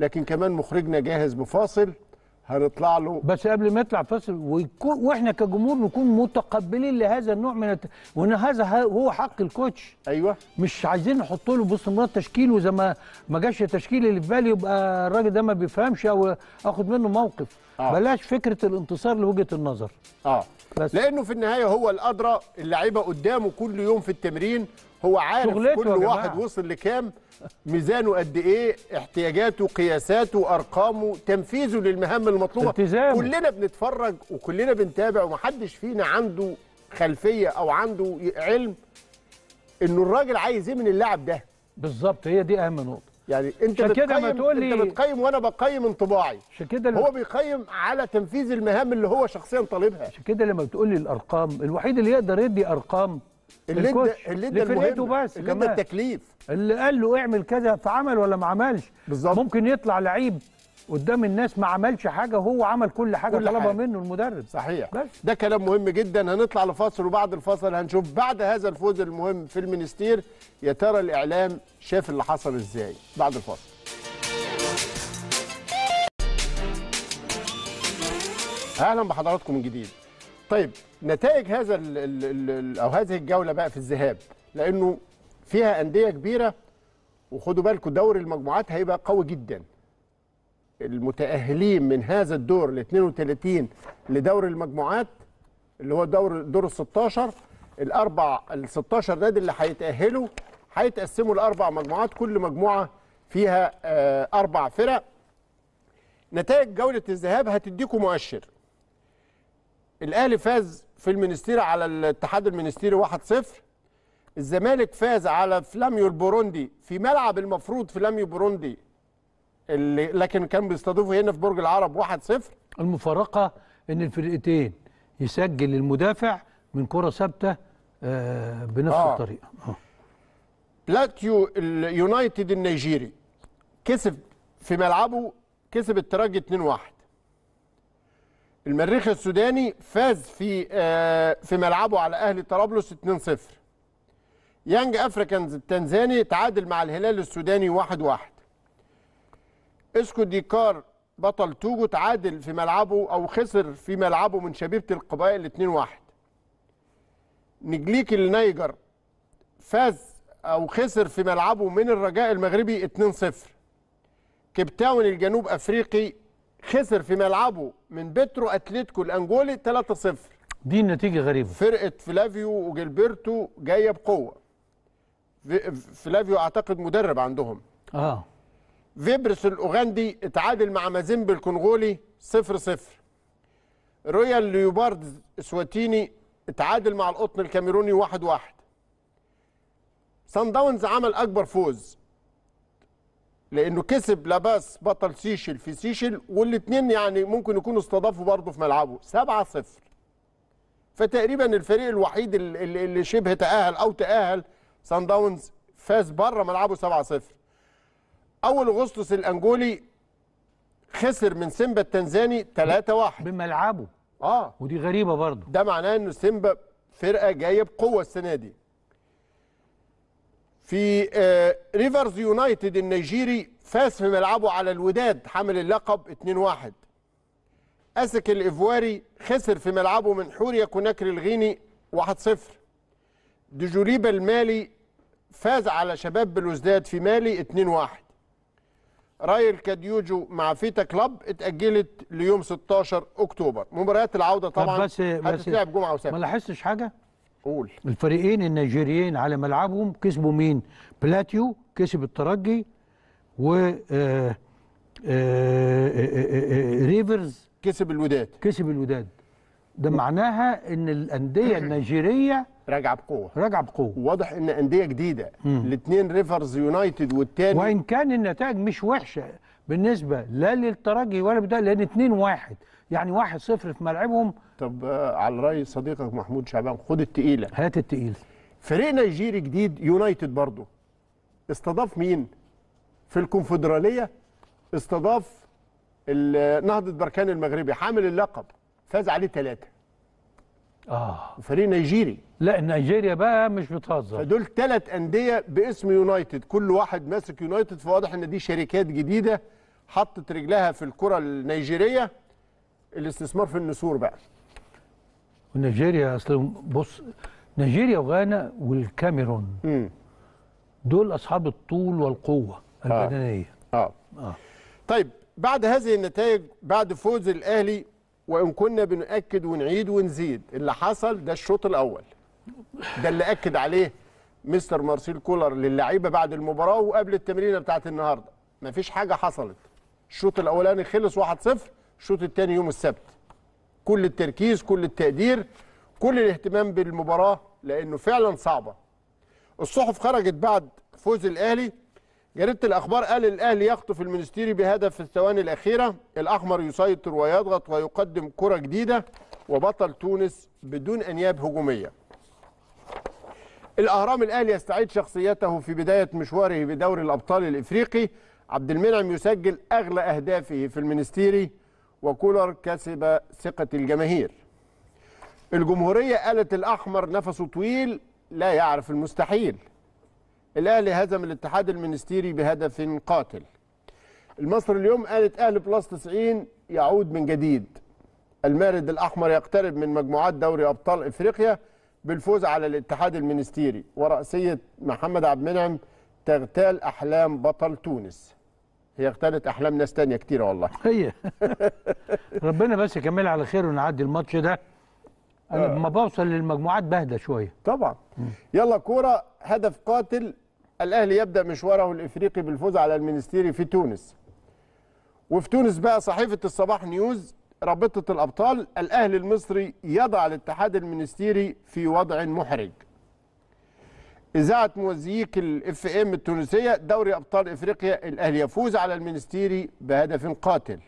لكن كمان مخرجنا جاهز بفاصل هنطلع له بس قبل ما يطلع فاصل واحنا كجمهور نكون متقبلين لهذا النوع من الت... وان هذا هو حق الكوتش ايوه مش عايزين نحط له مرات تشكيل واذا ما ما جاش التشكيل اللي في بالي يبقى الراجل ده ما بيفهمش او اخد منه موقف آه. بلاش فكره الانتصار لوجهه النظر اه بس. لانه في النهايه هو الادرى اللعيبه قدامه كل يوم في التمرين هو عارف كل واحد وصل لكام ميزانه قد ايه احتياجاته قياساته ارقامه تنفيذه للمهام المطلوبه التزام. كلنا بنتفرج وكلنا بنتابع ومحدش فينا عنده خلفيه او عنده علم انه الراجل عايز ايه من اللاعب ده بالظبط هي دي اهم نقطه يعني انت بتقيم لي... انت بتقيم وانا بقيم انطباعي كده هو بيقيم على تنفيذ المهام اللي هو شخصيا طالبها عشان كده لما بتقول لي الارقام الوحيد اللي يقدر يدي ارقام اللي ادى اللي ادى لفرقته بس اللي ادى التكليف اللي قال له اعمل كذا فعمل ولا ما عملش بالظبط ممكن يطلع لعيب قدام الناس ما عملش حاجه وهو عمل كل حاجه طلبها منه المدرب صحيح بس. ده كلام مهم جدا هنطلع لفاصل وبعد الفاصل هنشوف بعد هذا الفوز المهم في المنستير يا ترى الاعلام شاف اللي حصل ازاي بعد الفاصل اهلا بحضراتكم من جديد طيب نتائج هذا الـ الـ الـ او هذه الجوله بقى في الذهاب لانه فيها انديه كبيره وخدوا بالكم دوري المجموعات هيبقى قوي جدا المتاهلين من هذا الدور ال 32 لدوري المجموعات اللي هو دور دور ال 16 الاربع ال 16 نادي اللي هيتاهلوا هيتقسموا لاربع مجموعات كل مجموعه فيها آه، اربع فرق نتائج جوله الذهاب هتديكم مؤشر الاهلي فاز في المنستير على الاتحاد المنستيري 1-0 الزمالك فاز على فلاميو البوروندي في ملعب المفروض فلاميو بوروندي اللي لكن كان بيستضيفه هنا في برج العرب 1-0 المفارقه ان الفرقتين يسجل المدافع من كره ثابته آه بنفس آه. الطريقه آه. بلاتيو اليونايتد النيجيري كسب في ملعبه كسب الترجي 2-1 المريخ السوداني فاز في آه، في ملعبه على اهلي طرابلس 2-0 يانج افريكانز التنزاني تعادل مع الهلال السوداني 1-1 اسكو ديكار بطل توجو تعادل في ملعبه او خسر في ملعبه من شبيبه القبائل 2-1 نجليك النيجر فاز او خسر في ملعبه من الرجاء المغربي 2-0 كيب تاون الجنوب افريقي خسر في ملعبه من بترو اتليتيكو الانجولي 3-0 دي النتيجه غريبه فرقه فلافيو وجيلبرتو جايه بقوه فلافيو اعتقد مدرب عندهم اه فيبرس الاوغندي اتعادل مع مازيمبي الكونغولي 0-0 رويال ليوبارد اسواتيني اتعادل مع القطن الكاميروني 1-1 سان داونز عمل اكبر فوز لانه كسب لاباس بطل سيشل في سيشل والاثنين يعني ممكن يكونوا استضافوا برضه في ملعبه 7 0 فتقريبا الفريق الوحيد اللي, شبه تاهل او تاهل سان داونز فاز بره ملعبه 7 0 اول اغسطس الانجولي خسر من سيمبا التنزاني 3 1 بملعبه اه ودي غريبه برضه ده معناه انه سيمبا فرقه جايه بقوه السنه دي في ريفرز آه، يونايتد النيجيري فاز في ملعبه على الوداد حامل اللقب 2-1 أسك الإفواري خسر في ملعبه من حوريا كوناكري الغيني 1-0 دجوليبا المالي فاز على شباب بلوزداد في مالي 2-1 رايل كاديوجو مع فيتا كلاب اتأجلت ليوم 16 أكتوبر مباريات العودة طبعا بس بس هتتلعب جمعة وسبت ما لاحظتش حاجة قول الفريقين النيجيريين على ملعبهم كسبوا مين بلاتيو كسب الترجي و آه، آه، آه، ريفرز كسب الوداد كسب الوداد ده معناها ان الانديه النيجيريه راجعه بقوه راجعه بقوه واضح ان انديه جديده الاثنين ريفرز يونايتد والثاني وان كان النتائج مش وحشه بالنسبه لا للترجي ولا بدا لان 2 1 يعني 1 0 في ملعبهم طب آه، على راي صديقك محمود شعبان خد التقيله هات التقيله فريق نيجيري جديد يونايتد برضه استضاف مين في الكونفدراليه استضاف نهضه بركان المغربي حامل اللقب فاز عليه ثلاثه اه فريق نيجيري لا نيجيريا بقى مش بتهزر فدول ثلاث انديه باسم يونايتد كل واحد ماسك يونايتد فواضح ان دي شركات جديده حطت رجلها في الكره النيجيريه الاستثمار في النسور بقى ونيجيريا اصل بص نيجيريا وغانا والكاميرون دول اصحاب الطول والقوه آه. البدنيه آه. آه. اه طيب بعد هذه النتائج بعد فوز الاهلي وان كنا بنؤكد ونعيد ونزيد اللي حصل ده الشوط الاول ده اللي اكد عليه مستر مارسيل كولر للعيبه بعد المباراه وقبل التمرينه بتاعت النهارده مفيش حاجه حصلت الشوط الاولاني خلص 1-0 الشوط الثاني يوم السبت كل التركيز كل التقدير كل الاهتمام بالمباراه لانه فعلا صعبه الصحف خرجت بعد فوز الاهلي جريده الاخبار قال الاهلي يخطف المنستيري بهدف في الثواني الاخيره الاحمر يسيطر ويضغط ويقدم كره جديده وبطل تونس بدون انياب هجوميه الاهرام الاهلي يستعيد شخصيته في بدايه مشواره بدوري الابطال الافريقي عبد المنعم يسجل اغلى اهدافه في المنستيري وكولر كسب ثقة الجماهير الجمهورية قالت الأحمر نفسه طويل لا يعرف المستحيل الأهلي هزم الاتحاد المنستيري بهدف قاتل المصري اليوم قالت أهلي بلس 90 يعود من جديد المارد الأحمر يقترب من مجموعات دوري أبطال إفريقيا بالفوز على الاتحاد المنستيري ورأسية محمد عبد المنعم تغتال أحلام بطل تونس هي اغتالت احلام ناس تانية كتير والله هي ربنا بس يكملها على خير ونعدي الماتش ده انا لما آه. بوصل للمجموعات بهدى شويه طبعا م. يلا كوره هدف قاتل الاهلي يبدا مشواره الافريقي بالفوز على المينستيري في تونس وفي تونس بقى صحيفه الصباح نيوز رابطه الابطال الاهلي المصري يضع الاتحاد المينستيري في وضع محرج اذاعه موزيك الاف ام التونسيه دوري ابطال افريقيا الاهلي يفوز على المنستيري بهدف قاتل.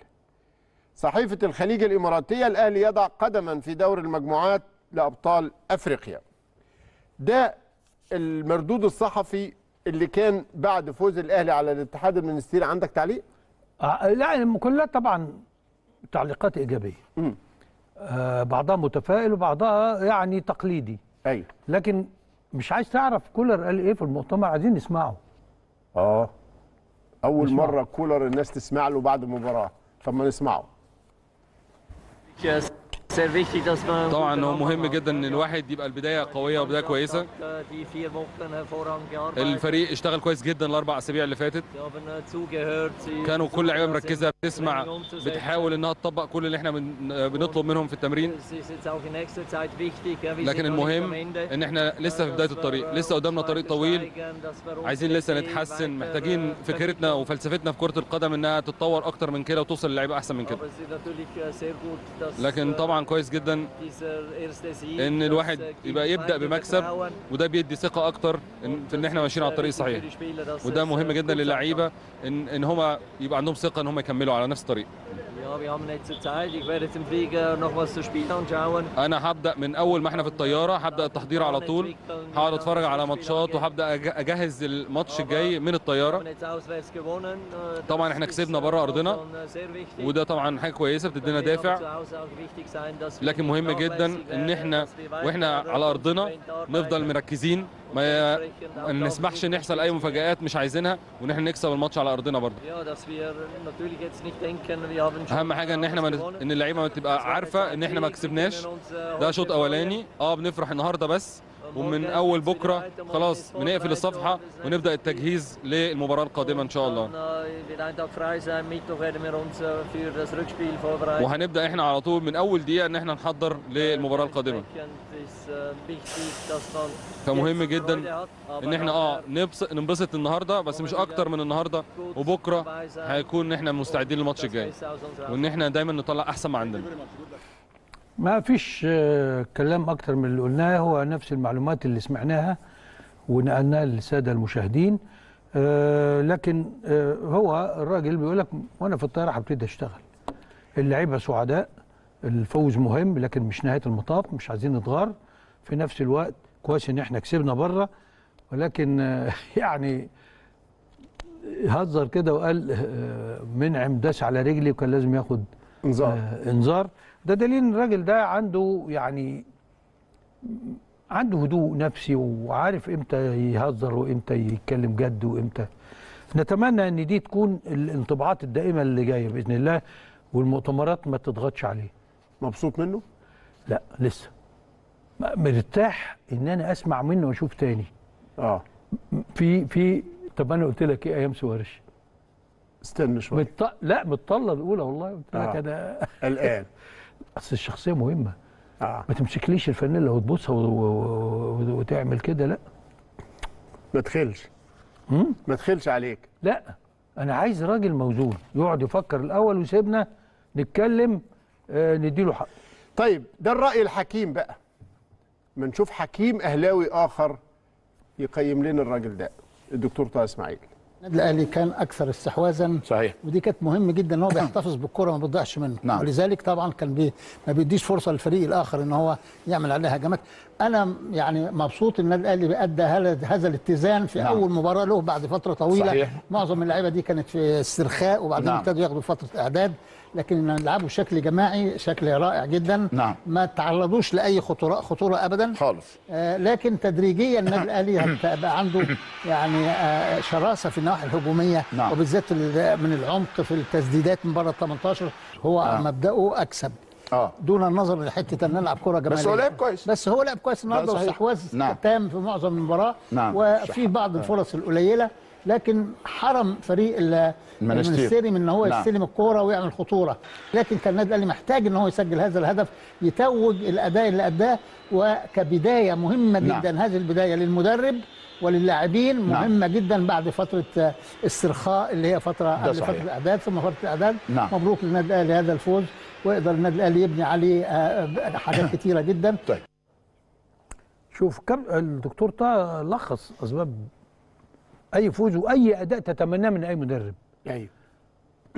صحيفه الخليج الاماراتيه الاهلي يضع قدما في دور المجموعات لابطال افريقيا. ده المردود الصحفي اللي كان بعد فوز الاهلي على الاتحاد المنستيري عندك تعليق؟ آه، لا كلها طبعا تعليقات ايجابيه. آه بعضها متفائل وبعضها يعني تقليدي. ايوه لكن مش عايز تعرف كولر قال ايه في المؤتمر عايزين نسمعه اه اول نسمعه. مره كولر الناس تسمع له بعد المباراه طب ما نسمعه طبعا هو مهم جدا ان الواحد يبقى البدايه قويه وبدايه كويسه الفريق اشتغل كويس جدا الاربع اسابيع اللي فاتت كانوا كل لعيبه مركزه بتسمع بتحاول انها تطبق كل اللي احنا بنطلب منهم في التمرين لكن المهم ان احنا لسه في بدايه الطريق لسه قدامنا طريق طويل عايزين لسه نتحسن محتاجين فكرتنا وفلسفتنا في كره القدم انها تتطور اكتر من كده وتوصل للعيبه احسن من كده لكن طبعا كويس جدا ان الواحد يبقى يبدا بمكسب وده بيدي ثقه اكتر في ان احنا ماشيين على الطريق الصحيح وده مهم جدا للعيبه ان ان هم يبقى عندهم ثقه ان هم يكملوا على نفس الطريق انا هبدا من اول ما احنا في الطياره هبدا التحضير على طول هقعد اتفرج على ماتشات وهبدا اجهز الماتش الجاي من الطياره äh, طبعا احنا كسبنا äh, بره ارضنا äh, وده طبعا حاجه كويسه بتدينا دافع لكن مهم جدا ان احنا واحنا على ارضنا نفضل مركزين ما نسمحش ان يحصل اي مفاجآت مش عايزينها وان احنا نكسب الماتش على ارضنا برضه اهم حاجه ان احنا ما ان اللعيبه ما تبقى عارفه ان احنا ما كسبناش ده شوط اولاني اه بنفرح النهارده بس ومن اول بكره خلاص بنقفل الصفحه ونبدا التجهيز للمباراه القادمه ان شاء الله äh, äh, وهنبدا احنا على طول من اول دقيقه ان احنا نحضر للمباراه القادمه فمهم آه، جدا آه، ان احنا اه ننبسط النهارده بس مش اكتر من النهارده وبكره هيكون ان احنا مستعدين للماتش الجاي وان احنا دايما نطلع احسن ما عندنا ما فيش آه، كلام اكتر من اللي قلناه هو نفس المعلومات اللي سمعناها ونقلناها للساده المشاهدين لكن هو الراجل بيقول لك وانا في الطياره هبتدي اشتغل اللعيبه سعداء الفوز مهم لكن مش نهايه المطاف مش عايزين نتغار في نفس الوقت كويس ان احنا كسبنا بره ولكن يعني هزر كده وقال آه، منعم داس على رجلي وكان لازم ياخد انذار آه، انذار ده دليل ان الراجل ده عنده يعني عنده هدوء نفسي وعارف امتى يهزر وامتى يتكلم جد وامتى نتمنى ان دي تكون الانطباعات الدائمه اللي جايه باذن الله والمؤتمرات ما تضغطش عليه مبسوط منه؟ لا لسه مرتاح ان انا اسمع منه واشوف تاني اه في في طب انا قلت لك ايه ايام سوارش استنى شويه مت... لا متطلع الاولى والله قلت لك آه. انا الان اصل الشخصيه مهمه آه. ما تمسكليش الفانيلا وتبصها و... و... وتعمل كده لا ما تخلش ما تخلش عليك لا انا عايز راجل موزون يقعد يفكر الاول ويسيبنا نتكلم آه، نديله حق طيب ده الراي الحكيم بقى ما نشوف حكيم اهلاوي اخر يقيم لنا الراجل ده الدكتور طه اسماعيل النادي الاهلي كان اكثر استحواذا صحيح ودي كانت مهم جدا ان هو بيحتفظ بالكره ما بتضيعش منه نعم. ولذلك طبعا كان بي ما بيديش فرصه للفريق الاخر ان هو يعمل عليها هجمات انا يعني مبسوط ان النادي الاهلي بيأدى هذا الاتزان في نعم. اول مباراه له بعد فتره طويله صحيح. معظم اللعيبه دي كانت في استرخاء وبعدين نعم. ابتدوا ياخدوا فتره اعداد لكن لعبوا شكل جماعي شكل رائع جدا نعم. ما تعرضوش لاي خطوره خطوره ابدا خالص آه لكن تدريجيا النادي الاهلي هيبقى عنده يعني آه شراسه في النواحي الهجوميه نعم. وبالذات من العمق في التسديدات من بره ال 18 هو آه. مبداه اكسب اه دون النظر لحته ان نلعب كره جماعيه بس هو لعب كويس بس هو لعب كويس النهارده واستحواذ نعم. تام في معظم المباراه نعم. وفي بعض الفرص القليله لكن حرم فريق المنستيري من ان هو نعم. يستلم الكوره ويعمل خطوره لكن كان النادي الاهلي محتاج ان هو يسجل هذا الهدف يتوج الاداء اللي اداه وكبدايه مهمه نعم. جدا هذه البدايه للمدرب وللاعبين نعم. مهمة نعم. جدا بعد فترة استرخاء اللي هي فترة قبل صحيح. فترة الإعداد ثم فترة الإعداد نعم. مبروك للنادي الأهلي هذا الفوز ويقدر النادي الأهلي يبني عليه آه، آه، حاجات كثيره جدا طيب. شوف كم الدكتور طه لخص أسباب اي فوز واي اداء تتمناه من اي مدرب ايوه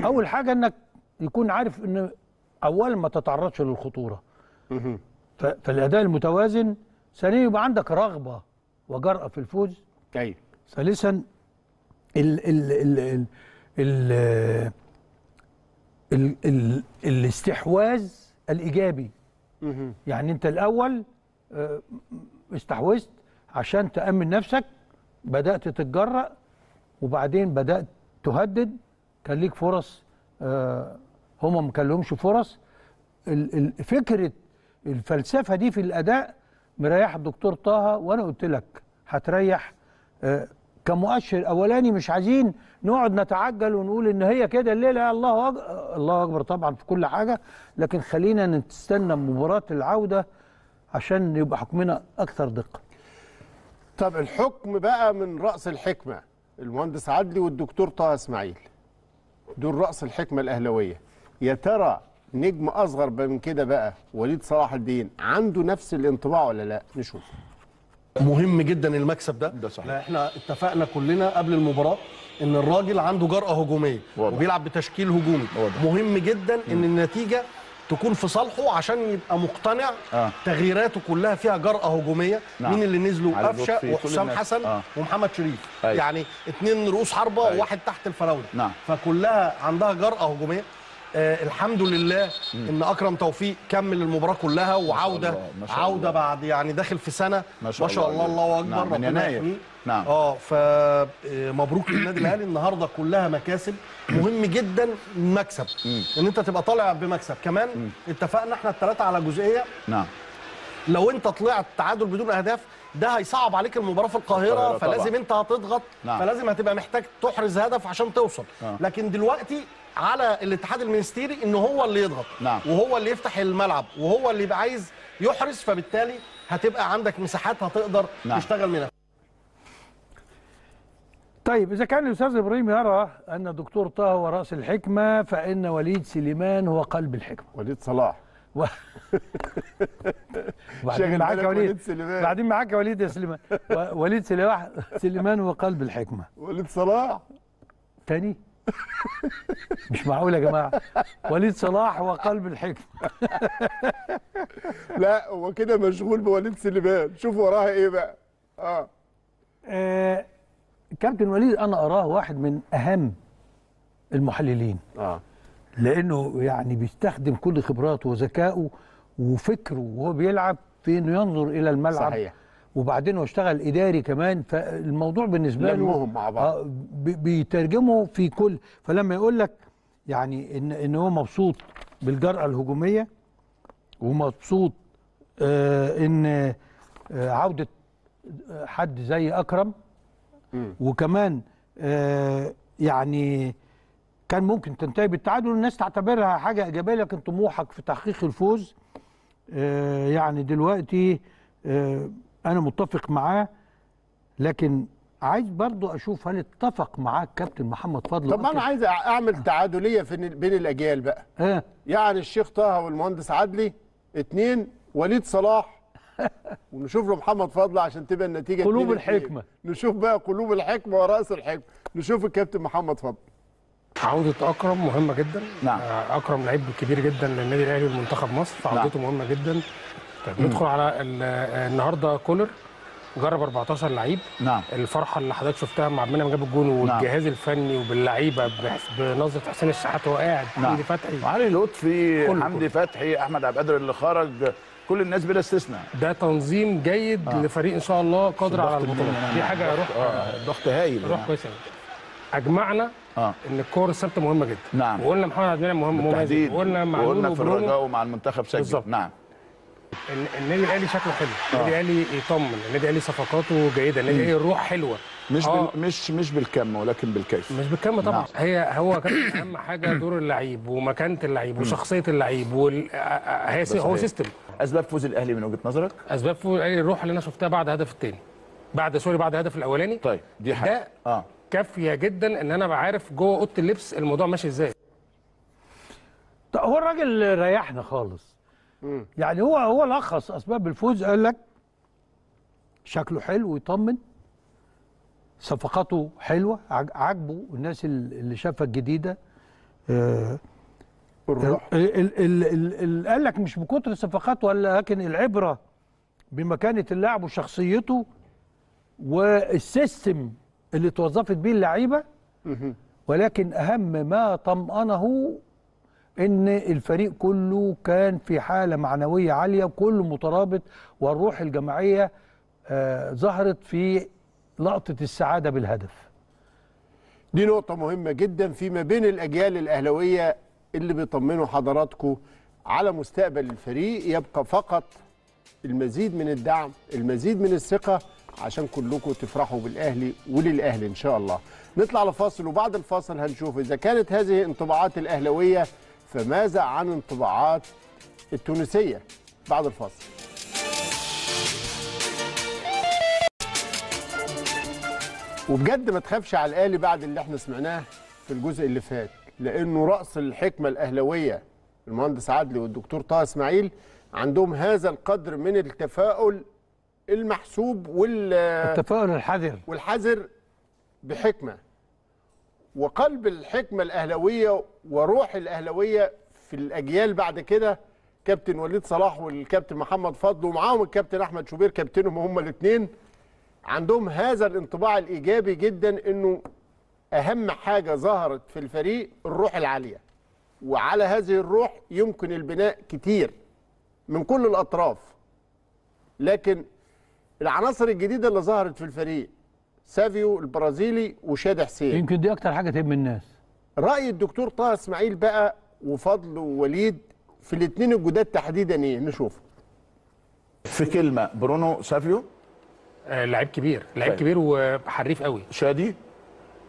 اول حاجه انك يكون عارف ان اولا ما تتعرضش للخطوره فالاداء المتوازن ثانيا يبقى عندك رغبه وجرأه في الفوز ايوه ثالثا ال ال ال ال ال ال ال الاستحواذ الايجابي يعني انت الاول آه، استحوذت عشان تامن نفسك بدات تتجرأ وبعدين بدات تهدد كان ليك فرص آه، هم ما كان لهمش فرص فكره الفلسفه دي في الاداء مريح الدكتور طه وانا قلت لك هتريح آه، كمؤشر اولاني مش عايزين نقعد نتعجل ونقول ان هي كده الليله الله أكبر الله اكبر طبعا في كل حاجه لكن خلينا نستنى مباراه العوده عشان يبقى حكمنا اكثر دقه طب الحكم بقى من راس الحكمه المهندس عدلي والدكتور طه اسماعيل دول راس الحكمه الاهلاويه يا ترى نجم اصغر من كده بقى وليد صلاح الدين عنده نفس الانطباع ولا لا نشوف مهم جدا المكسب ده ده صحيح احنا اتفقنا كلنا قبل المباراه ان الراجل عنده جرأه هجوميه وبيلعب بتشكيل هجومي مهم جدا ان النتيجه تكون في صالحه عشان يبقى مقتنع آه. تغييراته كلها فيها جرأة هجوميه نعم. مين اللي نزلوا قفشه وحسام حسن آه. ومحمد شريف أي. أيوة. يعني اتنين رؤوس حربه أيوة. وواحد تحت الفراوده نعم. فكلها عندها جرأة هجوميه آه الحمد لله مم. ان اكرم توفيق كمل المباراه كلها وعوده ما شاء الله. عوده الله. بعد يعني داخل في سنه ما شاء, ما شاء الله الله نعم، اكبر نعم. من يناير نعم اه فمبروك آه، للنادي الاهلي النهارده كلها مكاسب مهم جدا المكسب ان انت تبقى طالع بمكسب كمان مم. اتفقنا احنا الثلاثه على جزئيه نعم لو انت طلعت تعادل بدون اهداف ده هيصعب عليك المباراه في القاهره, القاهرة فلازم طبعا. انت هتضغط نعم. فلازم هتبقى محتاج تحرز هدف عشان توصل آه. لكن دلوقتي على الاتحاد المنستيري ان هو اللي يضغط نعم. وهو اللي يفتح الملعب وهو اللي يبقى عايز يحرز فبالتالي هتبقى عندك مساحات هتقدر نعم. تشتغل منها طيب إذا كان الأستاذ إبراهيم يرى أن الدكتور طه هو رأس الحكمة فإن وليد سليمان هو قلب الحكمة وليد صلاح و... وبعدين معاك وليد, وليد سليمان بعدين معاك وليد يا سليمان وليد سليمان هو قلب الحكمة وليد صلاح تاني مش معقول يا جماعه وليد صلاح وقلب الحكمه لا هو كده مشغول بوليد سليمان شوف وراها ايه بقى اه, آه كابتن وليد انا اراه واحد من اهم المحللين اه لانه يعني بيستخدم كل خبراته وذكائه وفكره وهو بيلعب في انه ينظر الى الملعب صحيح وبعدين واشتغل اداري كمان فالموضوع بالنسبه له لمهم مع بعض آه، بيترجموا في كل فلما يقول لك يعني ان ان هو مبسوط بالجرأه الهجوميه ومبسوط آه، ان آه، عوده حد زي اكرم وكمان يعني كان ممكن تنتهي بالتعادل الناس تعتبرها حاجه ايجابيه لكن طموحك في تحقيق الفوز يعني دلوقتي انا متفق معاه لكن عايز برضو اشوف هل اتفق معاك كابتن محمد فضل طب انا عايز اعمل تعادليه في بين الاجيال بقى آه. يعني الشيخ طه والمهندس عدلي اتنين وليد صلاح ونشوف له محمد فضل عشان تبقى النتيجه قلوب الحكمه نشوف بقى قلوب الحكمه وراس الحكمه نشوف الكابتن محمد فضل عودة أكرم مهمة جدا نعم. آه، أكرم لعيب كبير جدا للنادي الأهلي والمنتخب مصر فعودته نعم. مهمة جدا طيب ندخل على النهارده كولر جرب 14 لعيب نعم الفرحه اللي حضرتك شفتها مع عبد المنعم جاب الجون نعم. والجهاز نعم. الفني وباللعيبه بنظره حسين الشحات وهو قاعد نعم. حمدي فتحي علي لطفي حمدي فتحي احمد عبد القادر اللي خرج كل الناس بلا استثناء ده تنظيم جيد آه. لفريق ان شاء الله قادر على البطوله دي حاجه روح آه. هايل روح يعني. كويسه اجمعنا آه. ان الكوره الثابته مهمه جدا نعم وقلنا محمد عبد المنعم مهم مميز وقلنا معلول وقلنا في الرجاء ومع المنتخب سجل بالزبط. نعم النادي الاهلي شكله حلو آه. النادي الاهلي يطمن النادي الاهلي صفقاته جيده النادي الاهلي الروح حلوه مش آه. بال... مش مش بالكم ولكن بالكيف مش بالكم طبعا نعم. هي هو اهم حاجه دور اللعيب ومكانه اللعيب وشخصيه اللعيب وال... آه، آه، هي هو سيستم اسباب فوز الاهلي من وجهه نظرك اسباب فوز الاهلي الروح اللي انا شفتها بعد هدف الثاني بعد سوري بعد الهدف الاولاني طيب دي حاجه ده اه كافيه جدا ان انا عارف جوه اوضه اللبس الموضوع ماشي ازاي طيب هو الراجل ريحنا خالص يعني هو هو لخص اسباب الفوز قال لك شكله حلو ويطمن صفقاته حلوه عاجبه الناس اللي شافها الجديده آه، ال ال قال لك مش بكتر الصفقات ولا لكن العبره بمكانه اللاعب وشخصيته والسيستم اللي توظفت بيه اللعيبه ولكن اهم ما طمأنه ان الفريق كله كان في حاله معنويه عاليه كله مترابط والروح الجماعيه آه ظهرت في لقطه السعاده بالهدف دي نقطه مهمه جدا فيما بين الاجيال الاهلاويه اللي بيطمنوا حضراتكم على مستقبل الفريق يبقى فقط المزيد من الدعم المزيد من الثقه عشان كلكم تفرحوا بالاهلي وللاهلي ان شاء الله نطلع لفاصل وبعد الفاصل هنشوف اذا كانت هذه انطباعات الاهلاويه فماذا عن انطباعات التونسية بعد الفاصل وبجد ما تخافش على الآلي بعد اللي احنا سمعناه في الجزء اللي فات لأنه رأس الحكمة الأهلوية المهندس عدلي والدكتور طه إسماعيل عندهم هذا القدر من التفاؤل المحسوب وال التفاؤل الحذر والحذر بحكمه وقلب الحكمه الاهلاويه وروح الاهلاويه في الاجيال بعد كده كابتن وليد صلاح والكابتن محمد فضل ومعاهم الكابتن احمد شوبير كابتنهم هما الاثنين عندهم هذا الانطباع الايجابي جدا انه اهم حاجه ظهرت في الفريق الروح العاليه وعلى هذه الروح يمكن البناء كتير من كل الاطراف لكن العناصر الجديده اللي ظهرت في الفريق سافيو البرازيلي وشاد حسين يمكن دي اكتر حاجه تهم الناس راي الدكتور طه اسماعيل بقى وفضل ووليد في الاثنين الجداد تحديدا ايه نشوف في كلمه برونو سافيو آه لعيب كبير لعيب طيب. كبير وحريف قوي شادي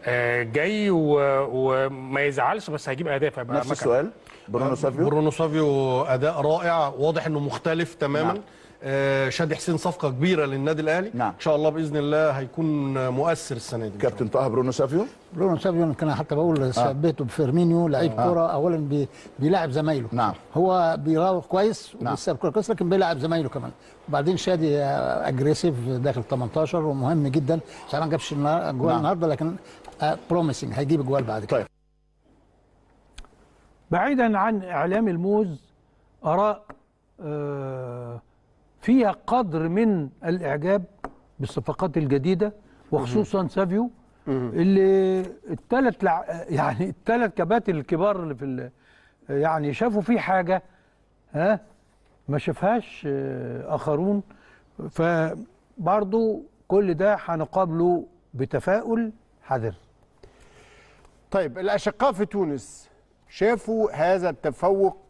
آه جاي وما يزعلش بس هيجيب اهداف نفس السؤال برونو آه، سافيو برونو سافيو اداء رائع واضح انه مختلف تماما نعم. آه، شادي حسين صفقه كبيره للنادي الاهلي نعم. ان شاء الله باذن الله هيكون مؤثر السنه دي كابتن طه برونو سافيو برونو سافيو كان حتى بقول آه. آه. بفيرمينيو لعيب آه. كوره اولا بيلعب بيلاعب زمايله نعم. هو بيراوغ كويس نعم. كره كوره كويس لكن بيلاعب زمايله كمان وبعدين شادي اجريسيف داخل 18 ومهم جدا مش ما جابش جوال نعم. النهارده لكن بروميسنج آه، هيجيب جوال بعد كده طيب. بعيدا عن اعلام الموز اراء آه فيها قدر من الإعجاب بالصفقات الجديدة وخصوصا سافيو اللي الثلاث لع... يعني الثلاث كباتن الكبار اللي في ال... يعني شافوا فيه حاجة ها ما شافهاش آه، آخرون فبرضو كل ده هنقابله بتفاؤل حذر طيب الأشقاء في تونس شافوا هذا التفوق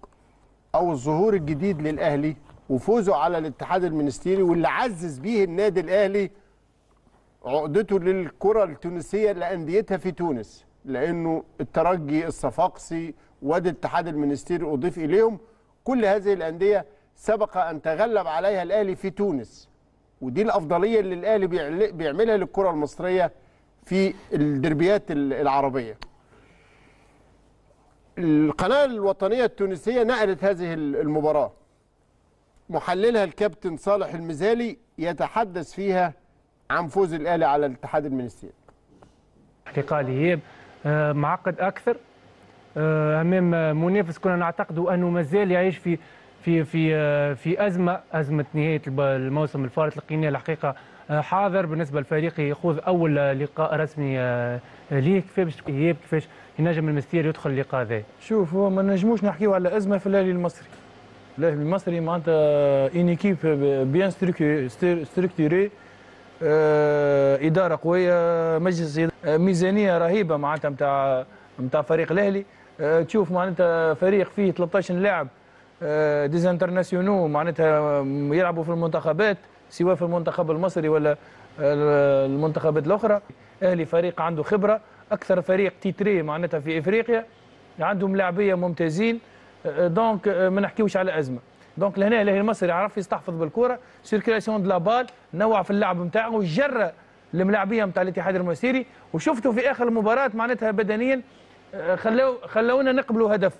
أو الظهور الجديد للأهلي وفوزه على الاتحاد المنستيري واللي عزز بيه النادي الاهلي عقدته للكره التونسيه لانديتها في تونس لانه الترجي الصفاقسي وادي الاتحاد المنستيري اضيف اليهم كل هذه الانديه سبق ان تغلب عليها الاهلي في تونس ودي الافضليه اللي الاهلي بيعملها للكره المصريه في الدربيات العربيه القناه الوطنيه التونسيه نقلت هذه المباراه محللها الكابتن صالح المزالي يتحدث فيها عن فوز الأهلي على الاتحاد المنستير لقاء الإياب آه، معقد أكثر آه، أمام منافس كنا نعتقد أنه مازال يعيش في في في آه، في أزمة أزمة نهاية الموسم الفارط لقيناه الحقيقة حاضر بالنسبة للفريق يخوض أول لقاء رسمي ليه كيفاش كيفاش ينجم المستير يدخل اللقاء ذا شوف هو ما نجموش نحكيو على أزمة في الأهلي المصري الاهلي المصري معناتها اون ايكيب بيان ستركتوري اداره قويه مجلس آه، ميزانيه رهيبه معناتها نتاع نتاع فريق الاهلي آه، تشوف معناتها فريق فيه 13 لاعب ديزانترناسيونو آه، معناتها يلعبوا في المنتخبات سواء في المنتخب المصري ولا المنتخبات الاخرى اهلي فريق عنده خبره اكثر فريق تيتري معناتها في افريقيا عندهم لاعبيه ممتازين دونك euh, euh, ما نحكيوش على ازمه دونك لهنا الاهلي المصري عرف يستحفظ بالكره سيركيلاسيون دو لا نوع في اللعب نتاعه وجر الملاعبيه نتاع الاتحاد المصيري وشفتوا في اخر المباراه معناتها بدنيا آه، خلو خلونا نقبلوا هدف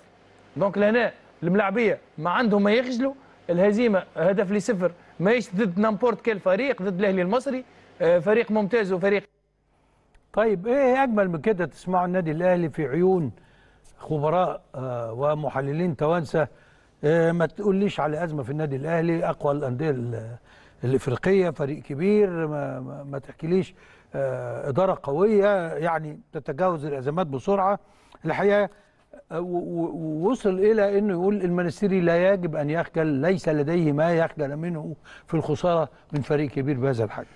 دونك لهنا الملاعبيه ما عندهم ما يخجلوا الهزيمه هدف لصفر ماهيش ضد نامبورت كيل فريق ضد الاهلي المصري آه، فريق ممتاز وفريق طيب ايه اجمل من كده تسمعوا النادي الاهلي في عيون خبراء آه، ومحللين توانسه آه، ما تقوليش على ازمه في النادي الاهلي اقوى الانديه الافريقيه فريق كبير ما, تحكيليش آه، اداره قويه يعني تتجاوز الازمات بسرعه الحقيقه وصل الى انه يقول المنستيري لا يجب ان يخجل ليس لديه ما يخجل منه في الخساره من فريق كبير بهذا الحجم.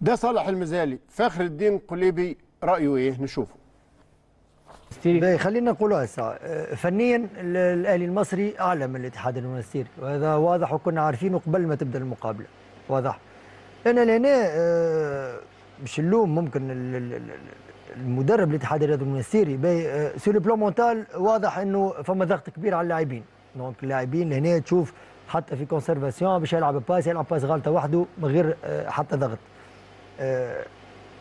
ده صالح المزالي فخر الدين قليبي رايه ايه نشوفه. خلينا نقولوا هسه آه، فنيا الاهلي المصري اعلى من الاتحاد المنستيري وهذا واضح وكنا عارفينه قبل ما تبدا المقابله واضح انا لهنا آه، مش اللوم ممكن المدرب الاتحاد الرياضي المنستيري آه، سور بلو مونتال واضح انه فما ضغط كبير على اللاعبين دونك اللاعبين هنا تشوف حتى في كونسرفاسيون باش يلعب باس يلعب باس غلطه وحده من غير حتى ضغط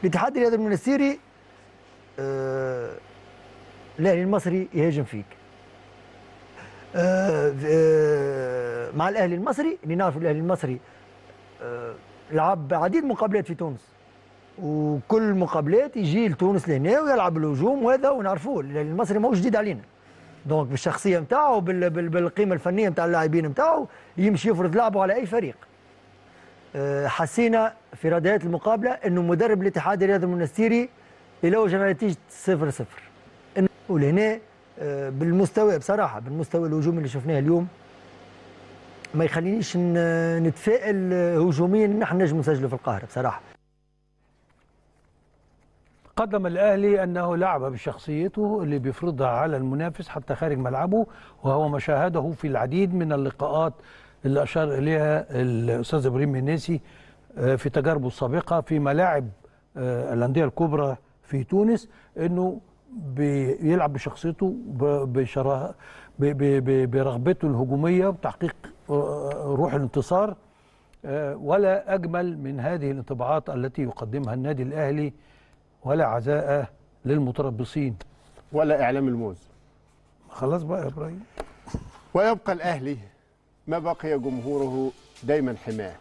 الاتحاد الرياضي المنستيري الاهلي المصري يهاجم فيك آه، آه، مع الاهلي المصري اللي نعرف الاهلي المصري آه، لعب عديد مقابلات في تونس وكل مقابلات يجي لتونس لهنا ويلعب الهجوم وهذا ونعرفوه الاهلي المصري ماهوش جديد علينا دونك بالشخصيه نتاعو بالقيمه الفنيه نتاع اللاعبين نتاعو يمشي يفرض لعبه على اي فريق حسينا في رديات المقابله انه مدرب الاتحاد الرياضي المنستيري يلوج على نتيجه 0 0 ولهنا آه، بالمستوى بصراحه بالمستوى الهجومي اللي شفناه اليوم ما يخلينيش نتفائل آه، هجوميا ان احنا نجم نسجله في القاهره بصراحه قدم الأهلي أنه لعب بشخصيته اللي بيفرضها على المنافس حتى خارج ملعبه وهو ما شاهده في العديد من اللقاءات اللي أشار إليها الأستاذ إبراهيم الناسي آه، في تجاربه السابقة في ملاعب الأندية الكبرى في تونس أنه بيلعب بشخصيته بشره برغبته الهجوميه وتحقيق آه، آه، روح الانتصار آه، ولا اجمل من هذه الانطباعات التي يقدمها النادي الاهلي ولا عزاء للمتربصين ولا اعلام الموز خلاص بقى يا ابراهيم ويبقى الاهلي ما بقي جمهوره دايما حماه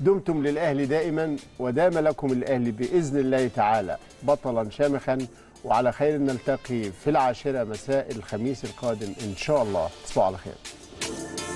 دمتم للاهلي دائما ودام لكم الاهلي باذن الله تعالى بطلا شامخا وعلى خير نلتقي في العاشرة مساء الخميس القادم إن شاء الله تصبحوا على خير